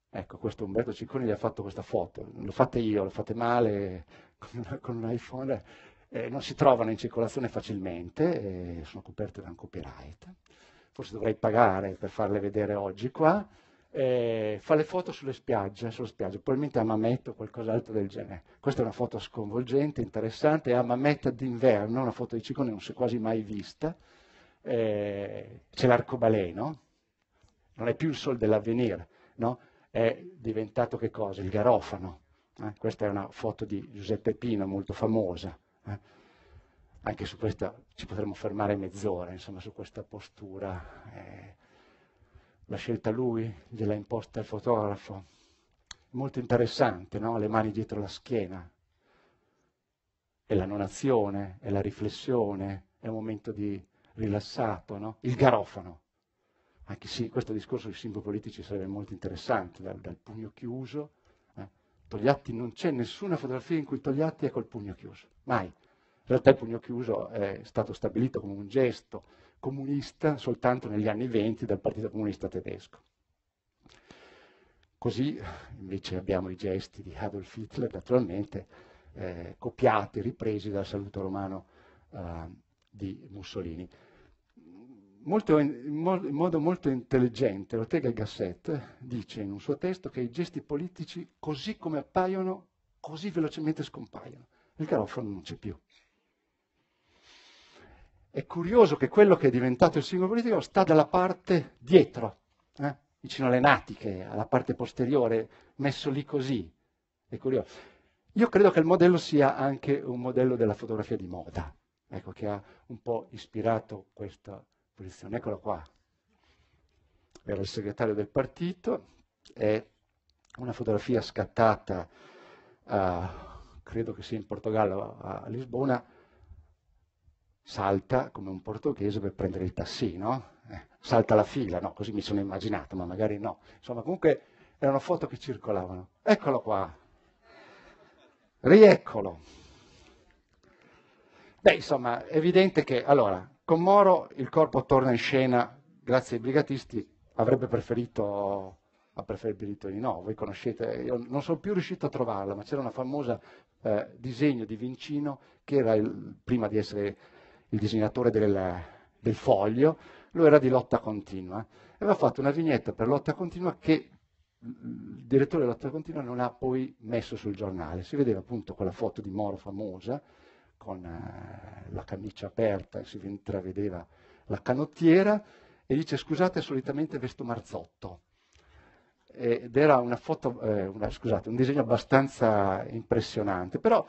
Ecco, questo Umberto Cicconi gli ha fatto questa foto. Lo fate io, lo fate male con, una, con un iPhone eh, non si trovano in circolazione facilmente, eh, sono coperte da un copyright, forse dovrei pagare per farle vedere oggi qua, eh, fa le foto sulle spiagge, sulle spiagge, probabilmente a Mamet o qualcos'altro del genere. Questa è una foto sconvolgente, interessante, è a Mamet d'inverno, una foto di Ciccone non si è quasi mai vista, eh, c'è l'arcobaleno, non è più il sol dell'avvenire, no? è diventato che cosa? Il garofano. Eh, questa è una foto di Giuseppe Pino molto famosa, eh? Anche su questa ci potremmo fermare mezz'ora, insomma, su questa postura. Eh. L'ha scelta lui, gliela imposta il fotografo. Molto interessante, no? Le mani dietro la schiena. È la non azione, è la riflessione, è un momento di rilassato, no? Il garofano. Anche sì, questo discorso sui simboli politici sarebbe molto interessante, dal, dal pugno chiuso Togliatti non c'è nessuna fotografia in cui Togliatti è col pugno chiuso, mai. In realtà il pugno chiuso è stato stabilito come un gesto comunista soltanto negli anni 20 dal Partito Comunista tedesco. Così invece abbiamo i gesti di Adolf Hitler, naturalmente eh, copiati, ripresi dal saluto romano eh, di Mussolini molto, in modo molto intelligente, Ortega y Gasset dice in un suo testo che i gesti politici, così come appaiono, così velocemente scompaiono. Il garofano non c'è più. È curioso che quello che è diventato il singolo politico sta dalla parte dietro, eh? vicino alle natiche, alla parte posteriore, messo lì così. È curioso. Io credo che il modello sia anche un modello della fotografia di moda, ecco, che ha un po' ispirato questa posizione, eccolo qua, era il segretario del partito, è una fotografia scattata, uh, credo che sia in Portogallo, a, Lisbona, salta come un portoghese per prendere il tassino, eh, salta la fila, no, così mi sono immaginato, ma magari no. Insomma, comunque erano foto che circolavano. Eccolo qua, rieccolo. Beh, insomma, è evidente che, allora, con Moro il corpo torna in scena grazie ai brigatisti, avrebbe preferito, ha preferito di no, voi conoscete, io non sono più riuscito a trovarla, ma c'era una famosa eh, disegno di Vincino che era il, prima di essere il disegnatore del, del foglio, lui era di lotta continua e aveva fatto una vignetta per lotta continua che il direttore della lotta continua non ha poi messo sul giornale. Si vedeva appunto quella foto di Moro famosa con eh, la camicia aperta, si intravedeva la canottiera, e dice scusate solitamente vesto marzotto. Ed era una foto, eh, una, scusate, un disegno abbastanza impressionante, però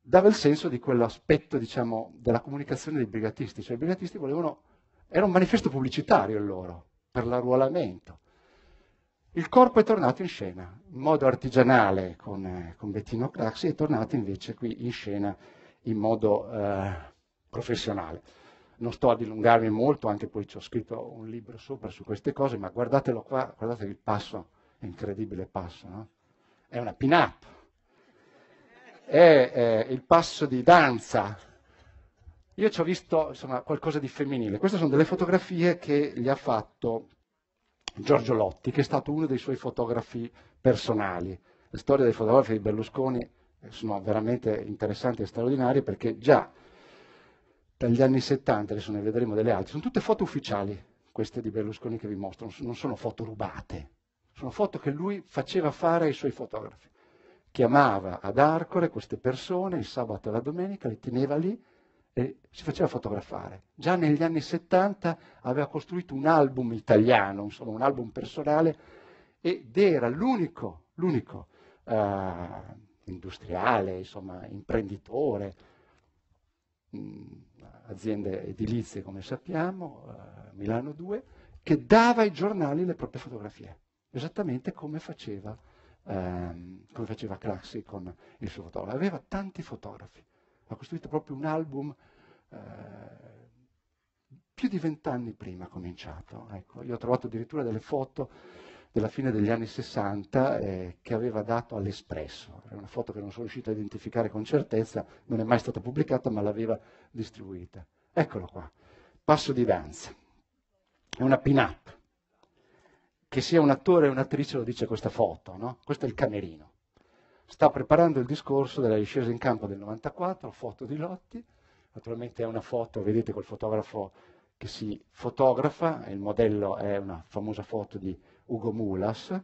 dava il senso di quell'aspetto, diciamo, della comunicazione dei brigatisti. Cioè i brigatisti volevano, era un manifesto pubblicitario il loro, per l'arruolamento. Il corpo è tornato in scena, in modo artigianale con, eh, con Bettino Craxi, è tornato invece qui in scena in modo eh, professionale. Non sto a dilungarmi molto, anche poi ci ho scritto un libro sopra su queste cose, ma guardatelo qua, guardate il passo, è incredibile passo, no? È una pin-up, è eh, il passo di danza. Io ci ho visto insomma, qualcosa di femminile. Queste sono delle fotografie che gli ha fatto Giorgio Lotti, che è stato uno dei suoi fotografi personali. Le storie dei fotografi di Berlusconi eh, sono veramente interessanti e straordinarie perché già dagli anni 70, adesso ne vedremo delle altre, sono tutte foto ufficiali queste di Berlusconi che vi mostro, non sono foto rubate, sono foto che lui faceva fare ai suoi fotografi. Chiamava ad Arcore queste persone il sabato e la domenica, le teneva lì eh, si faceva fotografare. Già negli anni 70 aveva costruito un album italiano, insomma un album personale, ed era l'unico, l'unico eh, industriale, insomma, imprenditore, mh, mm, aziende edilizie come sappiamo, eh, Milano 2, che dava ai giornali le proprie fotografie, esattamente come faceva, ehm, come faceva Classi con il suo fotografo. Aveva tanti fotografi ha costruito proprio un album eh, più di vent'anni prima cominciato. Ecco, io ho trovato addirittura delle foto della fine degli anni 60 eh, che aveva dato all'Espresso. È una foto che non sono riuscito a identificare con certezza, non è mai stata pubblicata, ma l'aveva distribuita. Eccolo qua, passo di danza. È una pin-up. Che sia un attore o un'attrice lo dice questa foto, no? Questo è il camerino sta preparando il discorso della discesa in campo del 94, foto di Lotti, naturalmente è una foto, vedete col fotografo che si fotografa, il modello è una famosa foto di Ugo Mulas,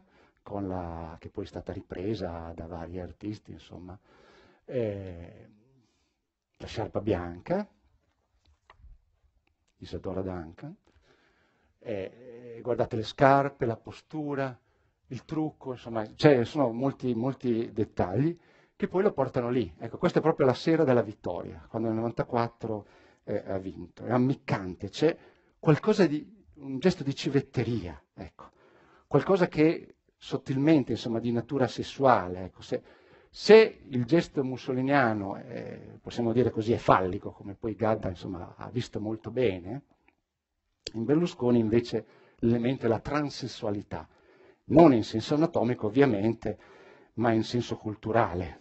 la, che poi è stata ripresa da vari artisti, insomma, eh, la sciarpa bianca, Isadora Duncan, eh, guardate le scarpe, la postura, il trucco, insomma, cioè, sono molti, molti dettagli che poi lo portano lì. Ecco, questa è proprio la sera della vittoria, quando nel 94 eh, ha vinto. È ammiccante, c'è qualcosa di, un gesto di civetteria, ecco. qualcosa che sottilmente, insomma, di natura sessuale. Ecco. Se, se, il gesto mussoliniano, è, eh, possiamo dire così, è fallico, come poi Gadda insomma, ha visto molto bene, in Berlusconi invece l'elemento è la transessualità, non in senso anatomico ovviamente, ma in senso culturale,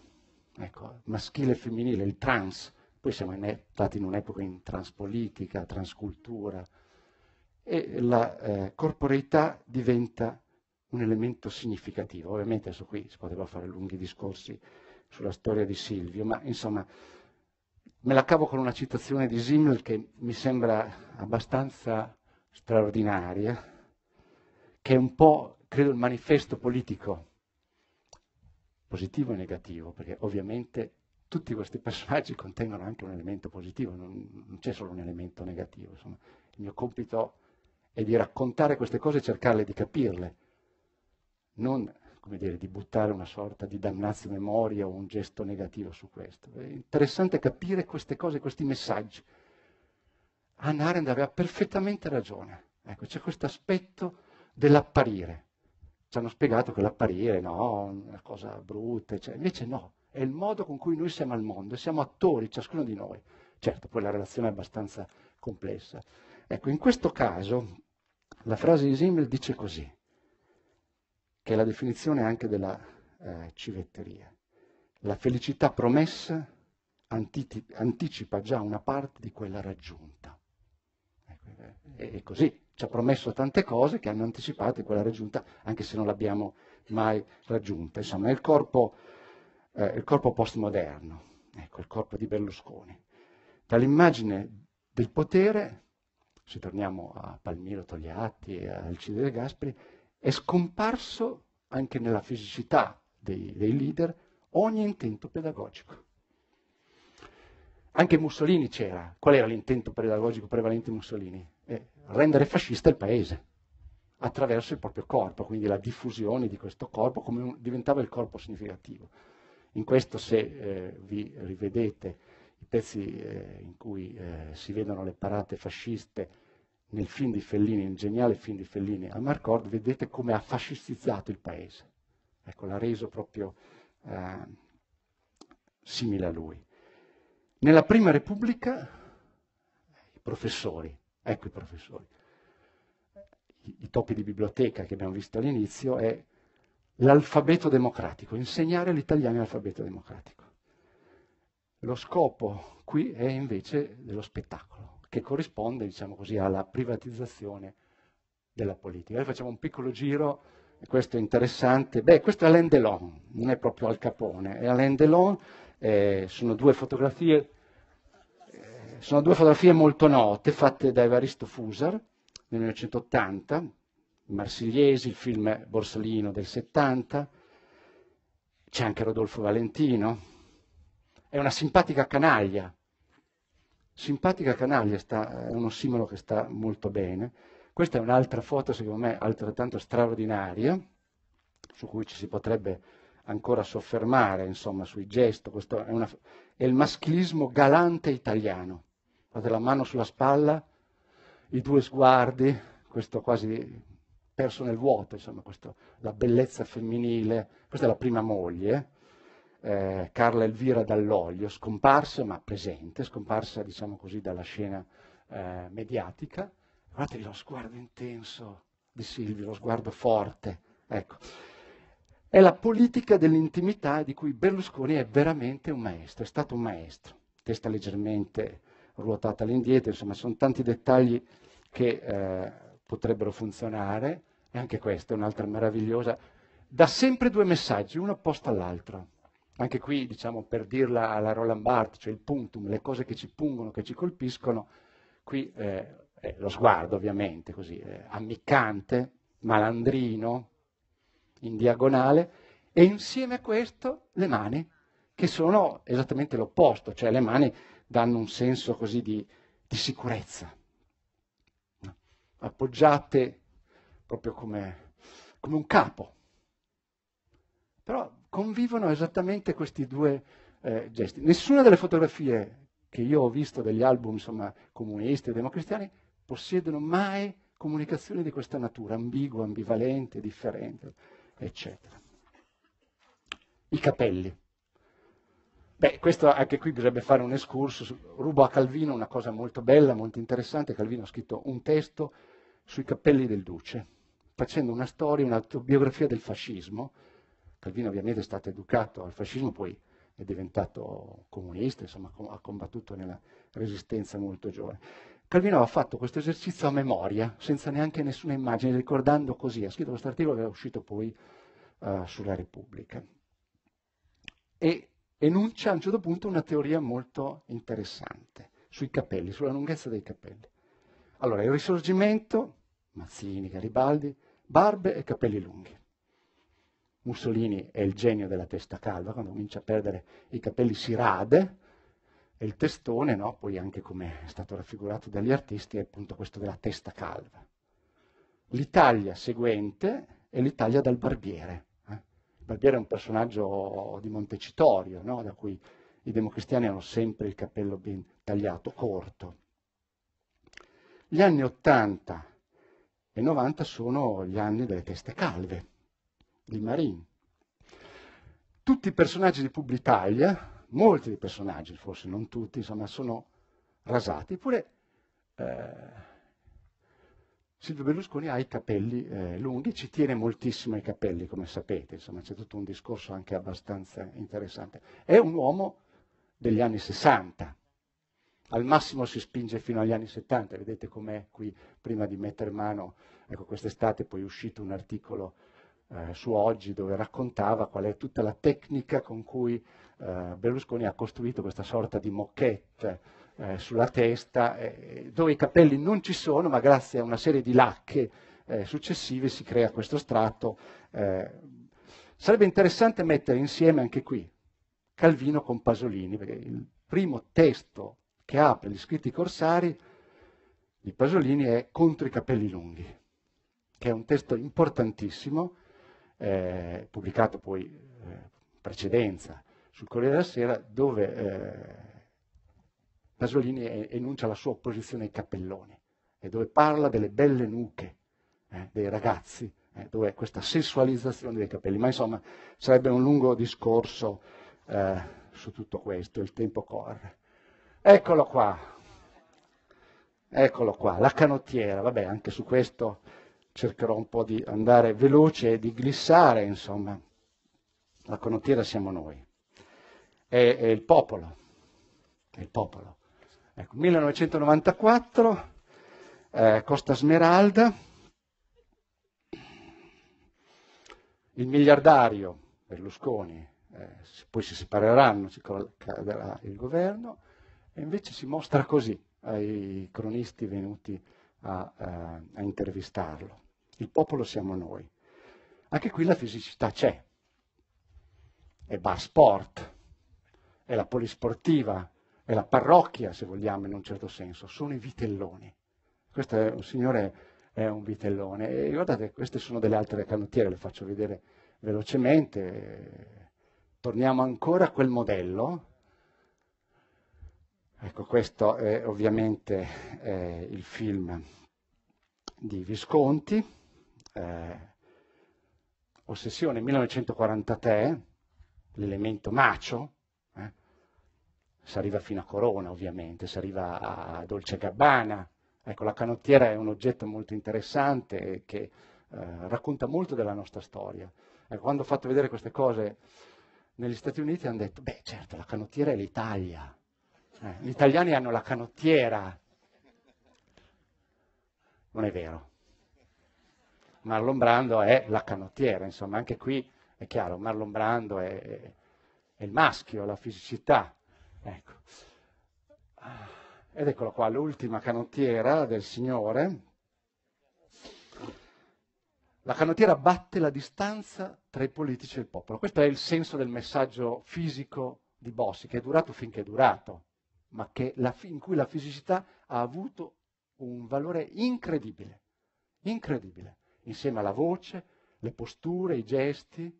ecco, maschile e femminile, il trans. Poi siamo entrati in un'epoca in transpolitica, transcultura, e la eh, corporeità diventa un elemento significativo. Ovviamente adesso qui si poteva fare lunghi discorsi sulla storia di Silvio, ma insomma me la cavo con una citazione di Simmel che mi sembra abbastanza straordinaria, che è un po' credo, il manifesto politico, positivo e negativo, perché ovviamente tutti questi personaggi contengono anche un elemento positivo, non, non c'è solo un elemento negativo. Insomma. Il mio compito è di raccontare queste cose e cercarle di capirle, non come dire, di buttare una sorta di dannazio memoria o un gesto negativo su questo. È interessante capire queste cose, questi messaggi. Anna Arendt aveva perfettamente ragione. Ecco, c'è questo aspetto dell'apparire ci hanno spiegato che l'apparire no, è una cosa brutta, cioè, invece no, è il modo con cui noi siamo al mondo, siamo attori, ciascuno di noi. Certo, poi la relazione è abbastanza complessa. Ecco, in questo caso la frase di Simmel dice così, che è la definizione anche della eh, civetteria. La felicità promessa antiti- anticipa già una parte di quella raggiunta. Ecco, è, è così, ci ha promesso tante cose che hanno anticipato quella raggiunta, anche se non l'abbiamo mai raggiunta. Insomma, è il corpo, eh, il corpo postmoderno, ecco, il corpo di Berlusconi. Dall'immagine del potere, se torniamo a Palmiro Togliatti, al Alcide De Gasperi, è scomparso anche nella fisicità dei, dei leader ogni intento pedagogico. Anche Mussolini c'era. Qual era l'intento pedagogico prevalente di Mussolini? rendere fascista il paese attraverso il proprio corpo, quindi la diffusione di questo corpo un, diventava il corpo significativo. In questo se eh, vi rivedete i pezzi eh, in cui eh, si vedono le parate fasciste nel film di Fellini, nel geniale film di Fellini a Marcord, vedete come ha fascistizzato il paese. Ecco, l'ha reso proprio eh, simile a lui. Nella Prima Repubblica i professori, Ecco i professori. I, I topi di biblioteca che abbiamo visto all'inizio è l'alfabeto democratico, insegnare agli italiani l'alfabeto democratico. Lo scopo qui è invece dello spettacolo, che corrisponde, diciamo così, alla privatizzazione della politica. Allora facciamo un piccolo giro, e questo è interessante. Beh, questo è Alain Delon, non è proprio Al Capone, è Alain Delon, eh, sono due fotografie sono due fotografie molto note fatte da Evaristo Fusar nel 1980, Marsigliesi, il film Borsolino del 70, c'è anche Rodolfo Valentino, è una simpatica canaglia, simpatica canaglia, sta, è uno simbolo che sta molto bene. Questa è un'altra foto, secondo me, altrettanto straordinaria, su cui ci si potrebbe ancora soffermare, insomma, sui gesti. Questo è, una, è il maschilismo galante italiano fate la mano sulla spalla, i due sguardi, questo quasi perso nel vuoto, insomma, questo, la bellezza femminile, questa è la prima moglie, eh, Carla Elvira Dall'Oglio, scomparsa ma presente, scomparsa diciamo così dalla scena eh, mediatica, guardate lo sguardo intenso di Silvio, lo sguardo forte, ecco. È la politica dell'intimità di cui Berlusconi è veramente un maestro, è stato un maestro, testa leggermente ruotata all'indietro, insomma sono tanti dettagli che eh, potrebbero funzionare e anche questa è un'altra meravigliosa. Da sempre due messaggi, uno opposto all'altro. Anche qui, diciamo, per dirla alla Roland Barthes, cioè il punctum, le cose che ci pungono, che ci colpiscono, qui eh, eh, lo sguardo ovviamente, così, ammiccante, malandrino, in diagonale, e insieme a questo le mani, che sono esattamente l'opposto, cioè le mani danno un senso così di, di sicurezza. Appoggiate proprio come, come un capo. Però convivono esattamente questi due eh, gesti. Nessuna delle fotografie che io ho visto degli album insomma, comunisti o democristiani possiedono mai comunicazioni di questa natura, ambigua, ambivalente, differente, eccetera. I capelli. Beh, questo anche qui bisognerebbe fare un escurso. Rubo a Calvino una cosa molto bella, molto interessante. Calvino ha scritto un testo sui cappelli del duce, facendo una storia, un'autobiografia del fascismo. Calvino ovviamente è stato educato al fascismo, poi è diventato comunista, insomma ha combattuto nella resistenza molto giovane. Calvino ha fatto questo esercizio a memoria, senza neanche nessuna immagine, ricordando così. Ha scritto questo articolo che è uscito poi uh, sulla Repubblica. E enuncia a un certo, certo punto una teoria molto interessante sui capelli, sulla lunghezza dei capelli. Allora, il risorgimento, Mazzini, Garibaldi, barbe e capelli lunghi. Mussolini è il genio della testa calva, quando comincia a perdere i capelli si rade, e il testone, no? poi anche come è stato raffigurato dagli artisti, è appunto questo della testa calva. L'Italia seguente è l'Italia dal barbiere, Barbiere è un personaggio di Montecitorio, no? da cui i democristiani hanno sempre il capello ben tagliato, corto. Gli anni 80 e 90 sono gli anni delle teste calve, di Marin. Tutti i personaggi di Publitalia, molti dei personaggi, forse non tutti, insomma, sono rasati, eppure eh, Silvio Berlusconi ha i capelli eh, lunghi, ci tiene moltissimo ai capelli, come sapete, insomma c'è tutto un discorso anche abbastanza interessante. È un uomo degli anni 60, al massimo si spinge fino agli anni 70, vedete com'è qui prima di mettere mano, ecco quest'estate poi è uscito un articolo eh, su Oggi dove raccontava qual è tutta la tecnica con cui eh, Berlusconi ha costruito questa sorta di moquette eh, sulla testa, eh, dove i capelli non ci sono, ma grazie a una serie di lacche eh, successive si crea questo strato. Eh. sarebbe interessante mettere insieme anche qui Calvino con Pasolini, perché il primo testo che apre gli scritti corsari di Pasolini è Contro i capelli lunghi, che è un testo importantissimo, eh, pubblicato poi eh, in eh, precedenza sul Corriere della Sera, dove eh, Pasolini enuncia la sua opposizione ai cappelloni, e eh, dove parla delle belle nuche eh, dei ragazzi, eh, dove questa sessualizzazione dei capelli. Ma insomma, sarebbe un lungo discorso eh, su tutto questo, il tempo corre. Eccolo qua, eccolo qua, la canottiera, vabbè, anche su questo cercherò un po' di andare veloce e di glissare, insomma. La canottiera siamo noi, è, è il popolo, è il popolo Ecco, 1994, eh, Costa Smeralda, il miliardario Berlusconi, eh, poi si separeranno, si cadrà il governo, e invece si mostra così ai cronisti venuti a, a, eh, a intervistarlo. Il popolo siamo noi. Anche qui la fisicità c'è. È bar sport, è la polisportiva, è la parrocchia, se vogliamo, in un certo senso, sono i vitelloni. Questo è un signore è un vitellone. E guardate, queste sono delle altre canottiere, le faccio vedere velocemente. Torniamo ancora a quel modello. Ecco, questo è ovviamente eh, il film di Visconti, eh, Ossessione 1943, l'elemento macio, si arriva fino a Corona ovviamente, si arriva a Dolce Gabbana. Ecco, la canottiera è un oggetto molto interessante che eh, racconta molto della nostra storia. Ecco, quando ho fatto vedere queste cose negli Stati Uniti hanno detto, beh certo, la canottiera è l'Italia. Eh, gli italiani hanno la canottiera. Non è vero. Marlon Brando è la canottiera, insomma, anche qui è chiaro, Marlon Brando è, è il maschio, la fisicità, Ecco. Ah, ed eccola qua, l'ultima canottiera del Signore. La canottiera batte la distanza tra i politici e il popolo. Questo è il senso del messaggio fisico di Bossi, che è durato finché è durato, ma la, in cui la fisicità ha avuto un valore incredibile, incredibile, insieme alla voce, le posture, i gesti,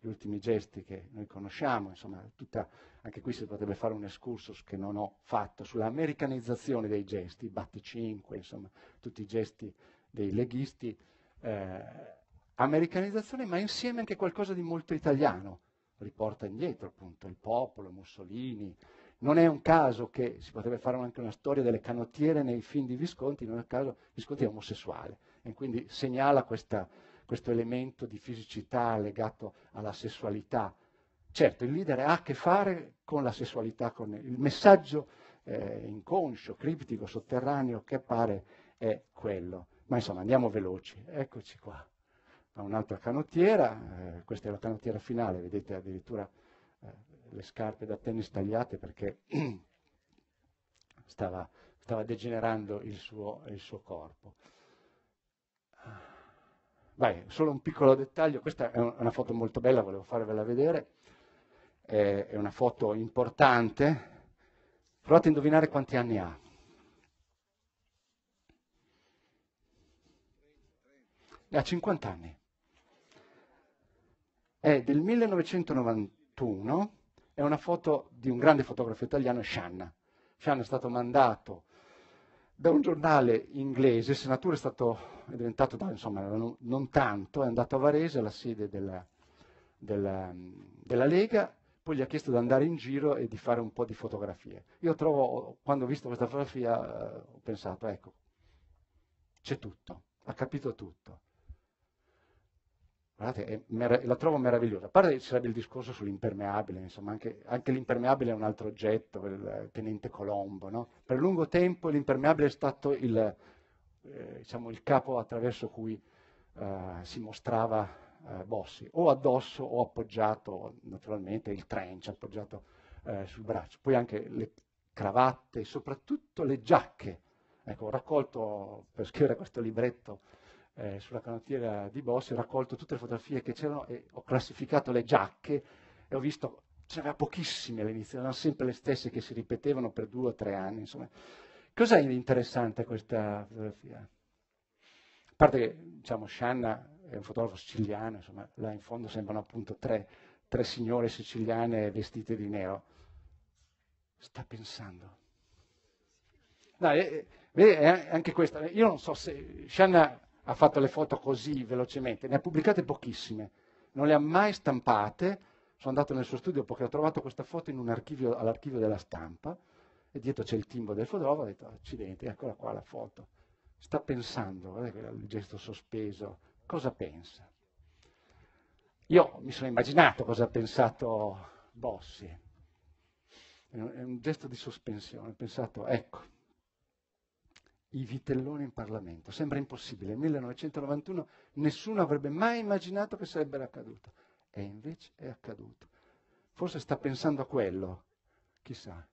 gli ultimi gesti che noi conosciamo, insomma, tutta, anche qui si potrebbe fare un excursus che non ho fatto sulla americanizzazione dei gesti, batti 5, insomma, tutti i gesti dei leghisti, eh, americanizzazione ma insieme anche qualcosa di molto italiano, riporta indietro appunto il popolo, Mussolini, non è un caso che si potrebbe fare anche una storia delle canottiere nei film di Visconti, non è un caso Visconti è omosessuale e quindi segnala questa questo elemento di fisicità legato alla sessualità. Certo, il leader ha a che fare con la sessualità, con il messaggio eh, inconscio, criptico, sotterraneo che appare è quello. Ma insomma, andiamo veloci, eccoci qua. Da un'altra canottiera, eh, questa è la canottiera finale, vedete addirittura eh, le scarpe da tennis tagliate perché stava, stava, degenerando il suo, il suo corpo. Vai, solo un piccolo dettaglio, questa è una foto molto bella, volevo farvela vedere, è una foto importante, provate a indovinare quanti anni ha. 30. Ha 50 anni. È del 1991, è una foto di un grande fotografo italiano, Shanna. Shanna è stato mandato da un giornale inglese, Senatura è, stato, è diventato, da, insomma, non, non, tanto, è andato a Varese, alla sede della, della, della, Lega, poi gli ha chiesto di andare in giro e di fare un po' di fotografie. Io trovo, quando ho visto questa fotografia, eh, ho pensato, ecco, c'è tutto, ha capito tutto. Guardate, mer- la trovo meravigliosa. A parte sarebbe il discorso sull'impermeabile, insomma, anche, anche l'impermeabile è un altro oggetto, il tenente Colombo. No? Per lungo tempo l'impermeabile è stato il, eh, diciamo, il capo attraverso cui eh, si mostrava eh, Bossi, o addosso o appoggiato, naturalmente, il trench appoggiato eh, sul braccio. Poi anche le cravatte, soprattutto le giacche. Ecco, ho raccolto per scrivere questo libretto eh, sulla canottiera di Bossi, ho raccolto tutte le fotografie che c'erano e ho classificato le giacche e ho visto ce c'era pochissime all'inizio, erano sempre le stesse che si ripetevano per due o tre anni. Insomma. Cos'è interessante questa fotografia? A parte che diciamo, Shanna è un fotografo siciliano, insomma, là in fondo sembrano appunto tre, tre signore siciliane vestite di nero. Sta pensando. No, è, eh, eh, è anche questa. Io non so se Shanna ha fatto le foto così velocemente, ne ha pubblicate pochissime, non le ha mai stampate, sono andato nel suo studio perché ho trovato questa foto archivio, all'archivio della stampa e dietro c'è il timbro del fotografo, ho detto accidenti, eccola qua la foto, sta pensando, guarda il gesto sospeso, cosa pensa? Io mi sono immaginato cosa ha pensato Bossi, è un gesto di sospensione, ho pensato ecco i vitelloni in Parlamento. Sembra impossibile. Nel 1991 nessuno avrebbe mai immaginato che sarebbe accaduto. E invece è accaduto. Forse sta pensando a quello. Chissà.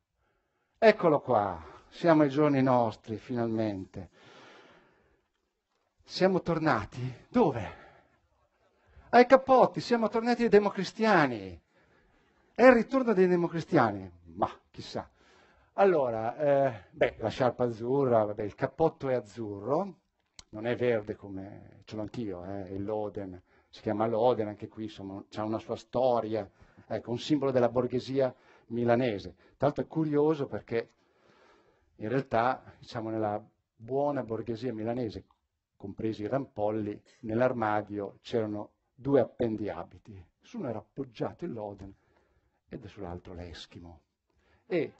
Eccolo qua. Siamo ai giorni nostri, finalmente. Siamo tornati. Dove? Ai cappotti. Siamo tornati ai democristiani. È il ritorno dei democristiani. Ma chissà. Allora, eh, beh, la sciarpa azzurra, vabbè, il cappotto è azzurro, non è verde come ce l'ho anch'io, eh, è l'Oden, si chiama l'Oden anche qui, insomma, c'ha una sua storia, ecco, un simbolo della borghesia milanese. Tanto è curioso perché in realtà, diciamo, nella buona borghesia milanese, compresi i rampolli, nell'armadio c'erano due appendiabiti, su uno era appoggiato il Loden ed sull'altro l'eschimo. E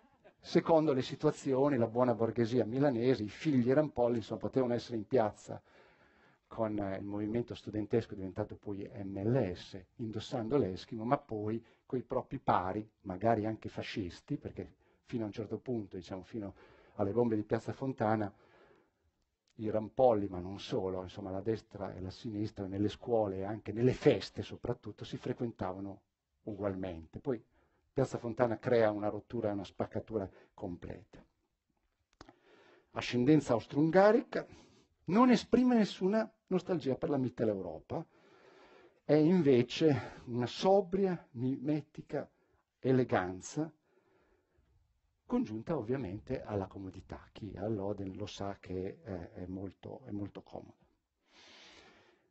secondo le situazioni, la buona borghesia milanese, i figli Rampolli insomma, potevano essere in piazza con eh, il movimento studentesco diventato poi MLS, indossando l'eschimo, ma poi coi propri pari, magari anche fascisti, perché fino a un certo punto, diciamo fino alle bombe di Piazza Fontana, i Rampolli, ma non solo, insomma la destra e la sinistra nelle scuole e anche nelle feste soprattutto si frequentavano ugualmente. Poi Piazza Fontana crea una rottura, una spaccatura completa. Ascendenza austro-ungarica non esprime nessuna nostalgia per la Mitteleuropa, è invece una sobria, mimetica eleganza, congiunta ovviamente alla comodità. Chi ha l'Oden lo sa che eh, è, molto, è molto comodo.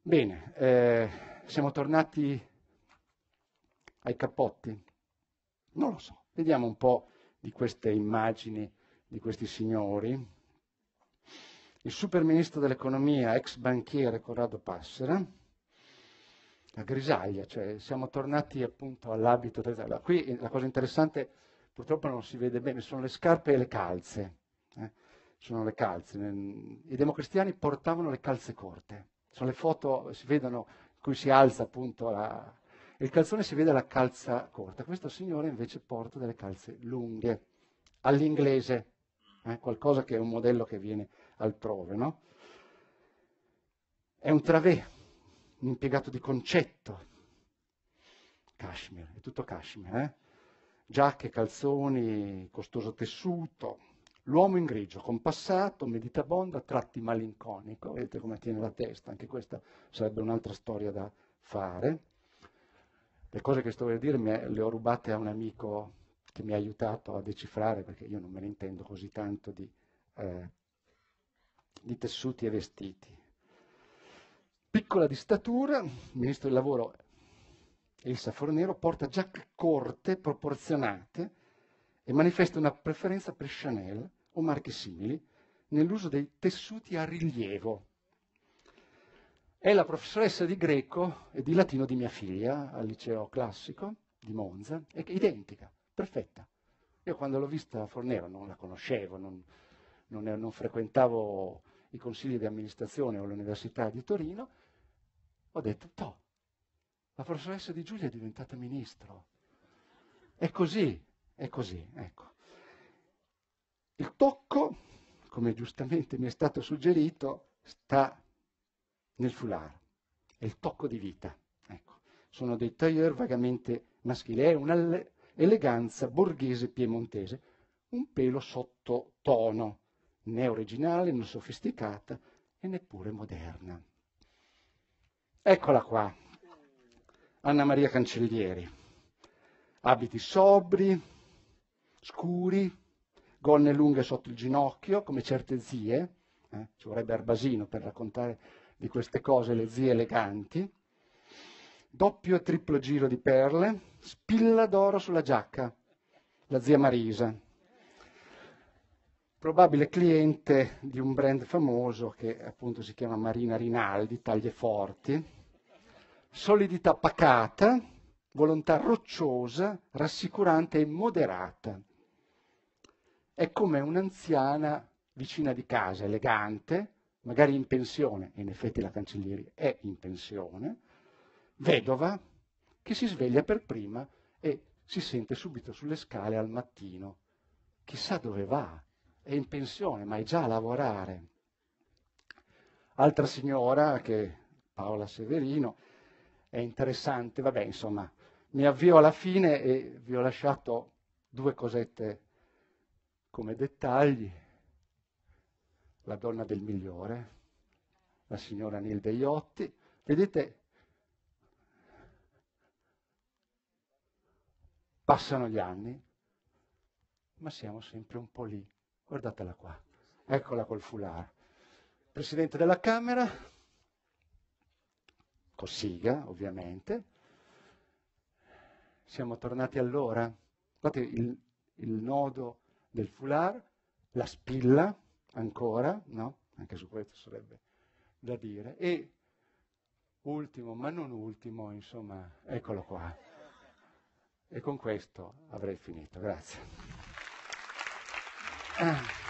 Bene, eh, siamo tornati ai cappotti. Non lo so. Vediamo un po' di queste immagini di questi signori. Il super ministro dell'economia, ex banchiere Corrado Passera, la grisaglia, cioè siamo tornati appunto all'abito. Allora, qui la cosa interessante, purtroppo non si vede bene, sono le scarpe e le calze. Eh? Sono le calze. I democristiani portavano le calze corte. Sono le foto, si vedono, in cui si alza appunto la, e il calzone si vede la calza corta. Questo signore invece porta delle calze lunghe, all'inglese, eh? qualcosa che è un modello che viene altrove, no? È un travè, un impiegato di concetto. Kashmir, è tutto Kashmir, eh? Giacche, calzoni, costoso tessuto. L'uomo in grigio, compassato, meditabondo, a tratti malinconico, vedete come tiene la testa, anche questa sarebbe un'altra storia da fare le cose che sto per dire me, le ho rubate a un amico che mi ha aiutato a decifrare, perché io non me ne intendo così tanto di, eh, di tessuti e vestiti. Piccola di statura, il ministro del lavoro Elsa Fornero porta giacche corte, proporzionate, e manifesta una preferenza per Chanel o marchi simili nell'uso dei tessuti a rilievo è la professoressa di greco e di latino di mia figlia al liceo classico di Monza, è identica, perfetta. Io quando l'ho vista a Fornero non la conoscevo, non, non, non frequentavo i consigli di amministrazione o l'Università di Torino, ho detto, toh, la professoressa di Giulia è diventata ministro. È così, è così, ecco. Il tocco, come giustamente mi è stato suggerito, sta nel foulard, è il tocco di vita. Ecco. Sono dei tailleur vagamente maschili, è un'eleganza borghese piemontese, un pelo sottotono, né originale, né sofisticata e neppure moderna. Eccola qua, Anna Maria Cancellieri. Abiti sobri, scuri, gonne lunghe sotto il ginocchio, come certe zie, eh? ci vorrebbe Arbasino per raccontare di queste cose le zie eleganti, doppio e triplo giro di perle, spilla d'oro sulla giacca, la zia Marisa, probabile cliente di un brand famoso che appunto si chiama Marina Rinaldi, taglie forti, solidità pacata, volontà rocciosa, rassicurante e moderata. È come un'anziana vicina di casa, elegante, magari in pensione, e in effetti la cancellieri è in pensione, vedova, che si sveglia per prima e si sente subito sulle scale al mattino. Chissà dove va, è in pensione, ma è già a lavorare. Altra signora, che Paola Severino, è interessante, vabbè, insomma, mi avvio alla fine e vi ho lasciato due cosette come dettagli la donna del migliore, la signora Nilde Iotti. Vedete, passano gli anni, ma siamo sempre un po' lì. Guardatela qua, eccola col foulard. Presidente della Camera, Cossiga ovviamente, siamo tornati allora. Guardate il, il nodo del foulard, la spilla, ancora, no? Anche su questo sarebbe da dire. E ultimo, ma non ultimo, insomma, eccolo qua. E con questo avrei finito. Grazie. Ah.